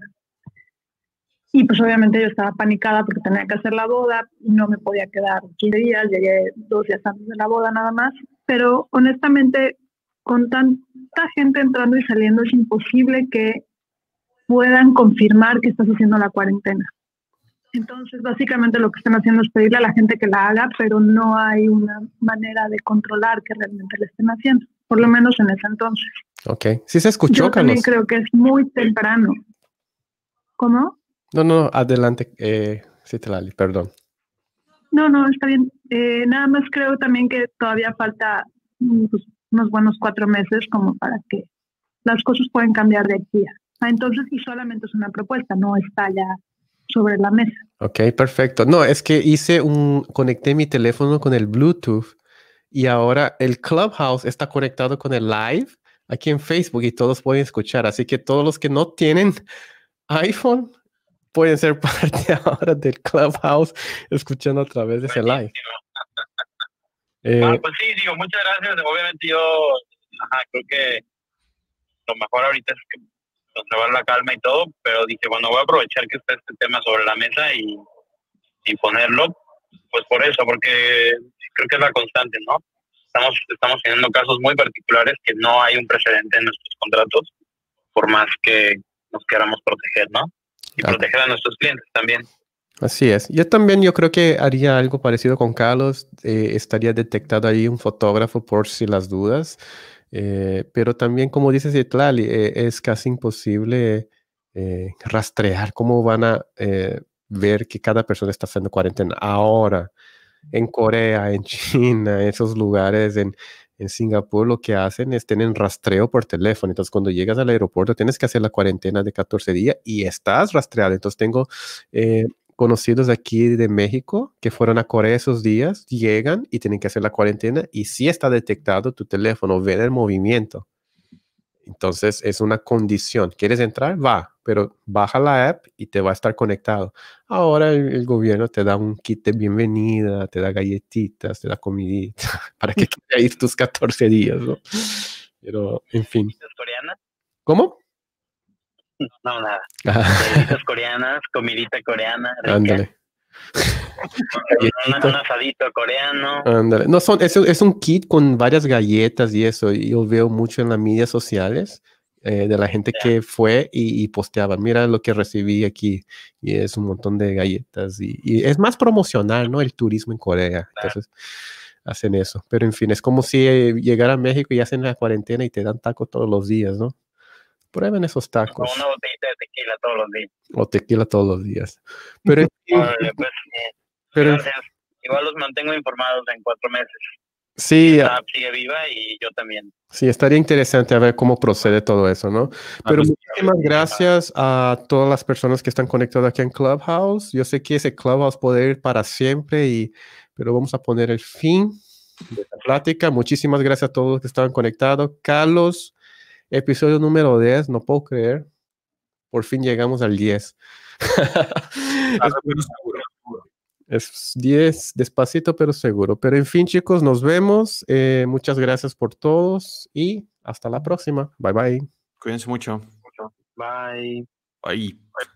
Y pues obviamente yo estaba panicada porque tenía que hacer la boda y no me podía quedar 15 días, llegué dos días antes de la boda nada más. Pero honestamente, con tanta gente entrando y saliendo, es imposible que puedan confirmar que estás haciendo la cuarentena. Entonces, básicamente lo que están haciendo es pedirle a la gente que la haga, pero no hay una manera de controlar que realmente la estén haciendo, por lo menos en ese entonces. Ok, sí se escuchó, Yo también creo que es muy temprano. ¿Cómo? No, no, adelante, eh, Citlali, perdón. No, no, está bien. Eh, nada más creo también que todavía falta mm, pues, unos buenos cuatro meses como para que las cosas puedan cambiar de aquí. Ah, entonces, y solamente es una propuesta, no está ya sobre la mesa. Ok, perfecto. No, es que hice un, conecté mi teléfono con el Bluetooth y ahora el Clubhouse está conectado con el live aquí en Facebook y todos pueden escuchar. Así que todos los que no tienen (laughs) iPhone pueden ser (laughs) parte ahora del Clubhouse escuchando a través de ese live. (laughs) Ah, eh, pues sí, digo, muchas gracias. Obviamente yo creo que lo mejor ahorita es que conservar la calma y todo, pero dije, bueno, voy a aprovechar que está este tema sobre la mesa y, y ponerlo, pues por eso, porque creo que es la constante, ¿no? Estamos, estamos teniendo casos muy particulares que no hay un precedente en nuestros contratos, por más que nos queramos proteger, ¿no? y proteger a nuestros clientes también. Así es. Yo también yo creo que haría algo parecido con Carlos. Eh, estaría detectado ahí un fotógrafo por si las dudas. Eh, pero también, como dices, Itlali, eh, es casi imposible rastrear cómo van a ver que cada persona está haciendo cuarentena ahora en Corea, en (laughs) China, en esos lugares, en, en Singapur lo que hacen es tener rastreo por teléfono. Entonces, cuando llegas al aeropuerto, tienes que hacer la cuarentena de 14 días y estás rastreado. Entonces, tengo eh, conocidos aquí de México que fueron a Corea esos días, llegan y tienen que hacer la cuarentena y si está detectado tu teléfono, ven el movimiento. Entonces es una condición. ¿Quieres entrar? Va, pero baja la app y te va a estar conectado. Ahora el, gobierno te da un kit de bienvenida, te da galletitas, te da comidita (laughs) para que (laughs) quieras ir tus 14 días, ¿no? Pero, en fin. coreanas? ¿Cómo? No, nada. Galletitas (laughs) coreanas, comidita coreana. Ándale. (laughs) un, coreano. No, son, es, un kit con varias galletas y eso. yo veo mucho en las medias sociales eh, de la gente que fue y, posteaba. Mira lo que recibí aquí. Y es un montón de galletas. Y, es más promocional, ¿no? El turismo en Corea. Entonces hacen eso. Pero en fin, es como si eh, llegar a México y hacen la cuarentena y te dan tacos todos los días, ¿no? Prueben esos tacos. O una botellita de tequila todos los días. O tequila todos los días. Pero, pues, pero Igual los mantengo informados en cuatro meses. Sí. sigue viva y yo también. Sí, estaría interesante a ver cómo procede todo eso, ¿no? Ah, pero pues, muchísimas gracias a todas las personas que están conectadas aquí en Clubhouse. Yo sé que ese Clubhouse puede ir para siempre, y, pero vamos a poner el fin de la plática. Muchísimas gracias a todos los que estaban conectados. Carlos, Episodio número 10, no puedo creer. Por fin llegamos al 10. (laughs) Es 10, despacito pero seguro. Pero en fin, chicos, nos vemos. Eh, muchas gracias por todos y hasta la próxima. Bye bye. Cuídense mucho. Bye. bye.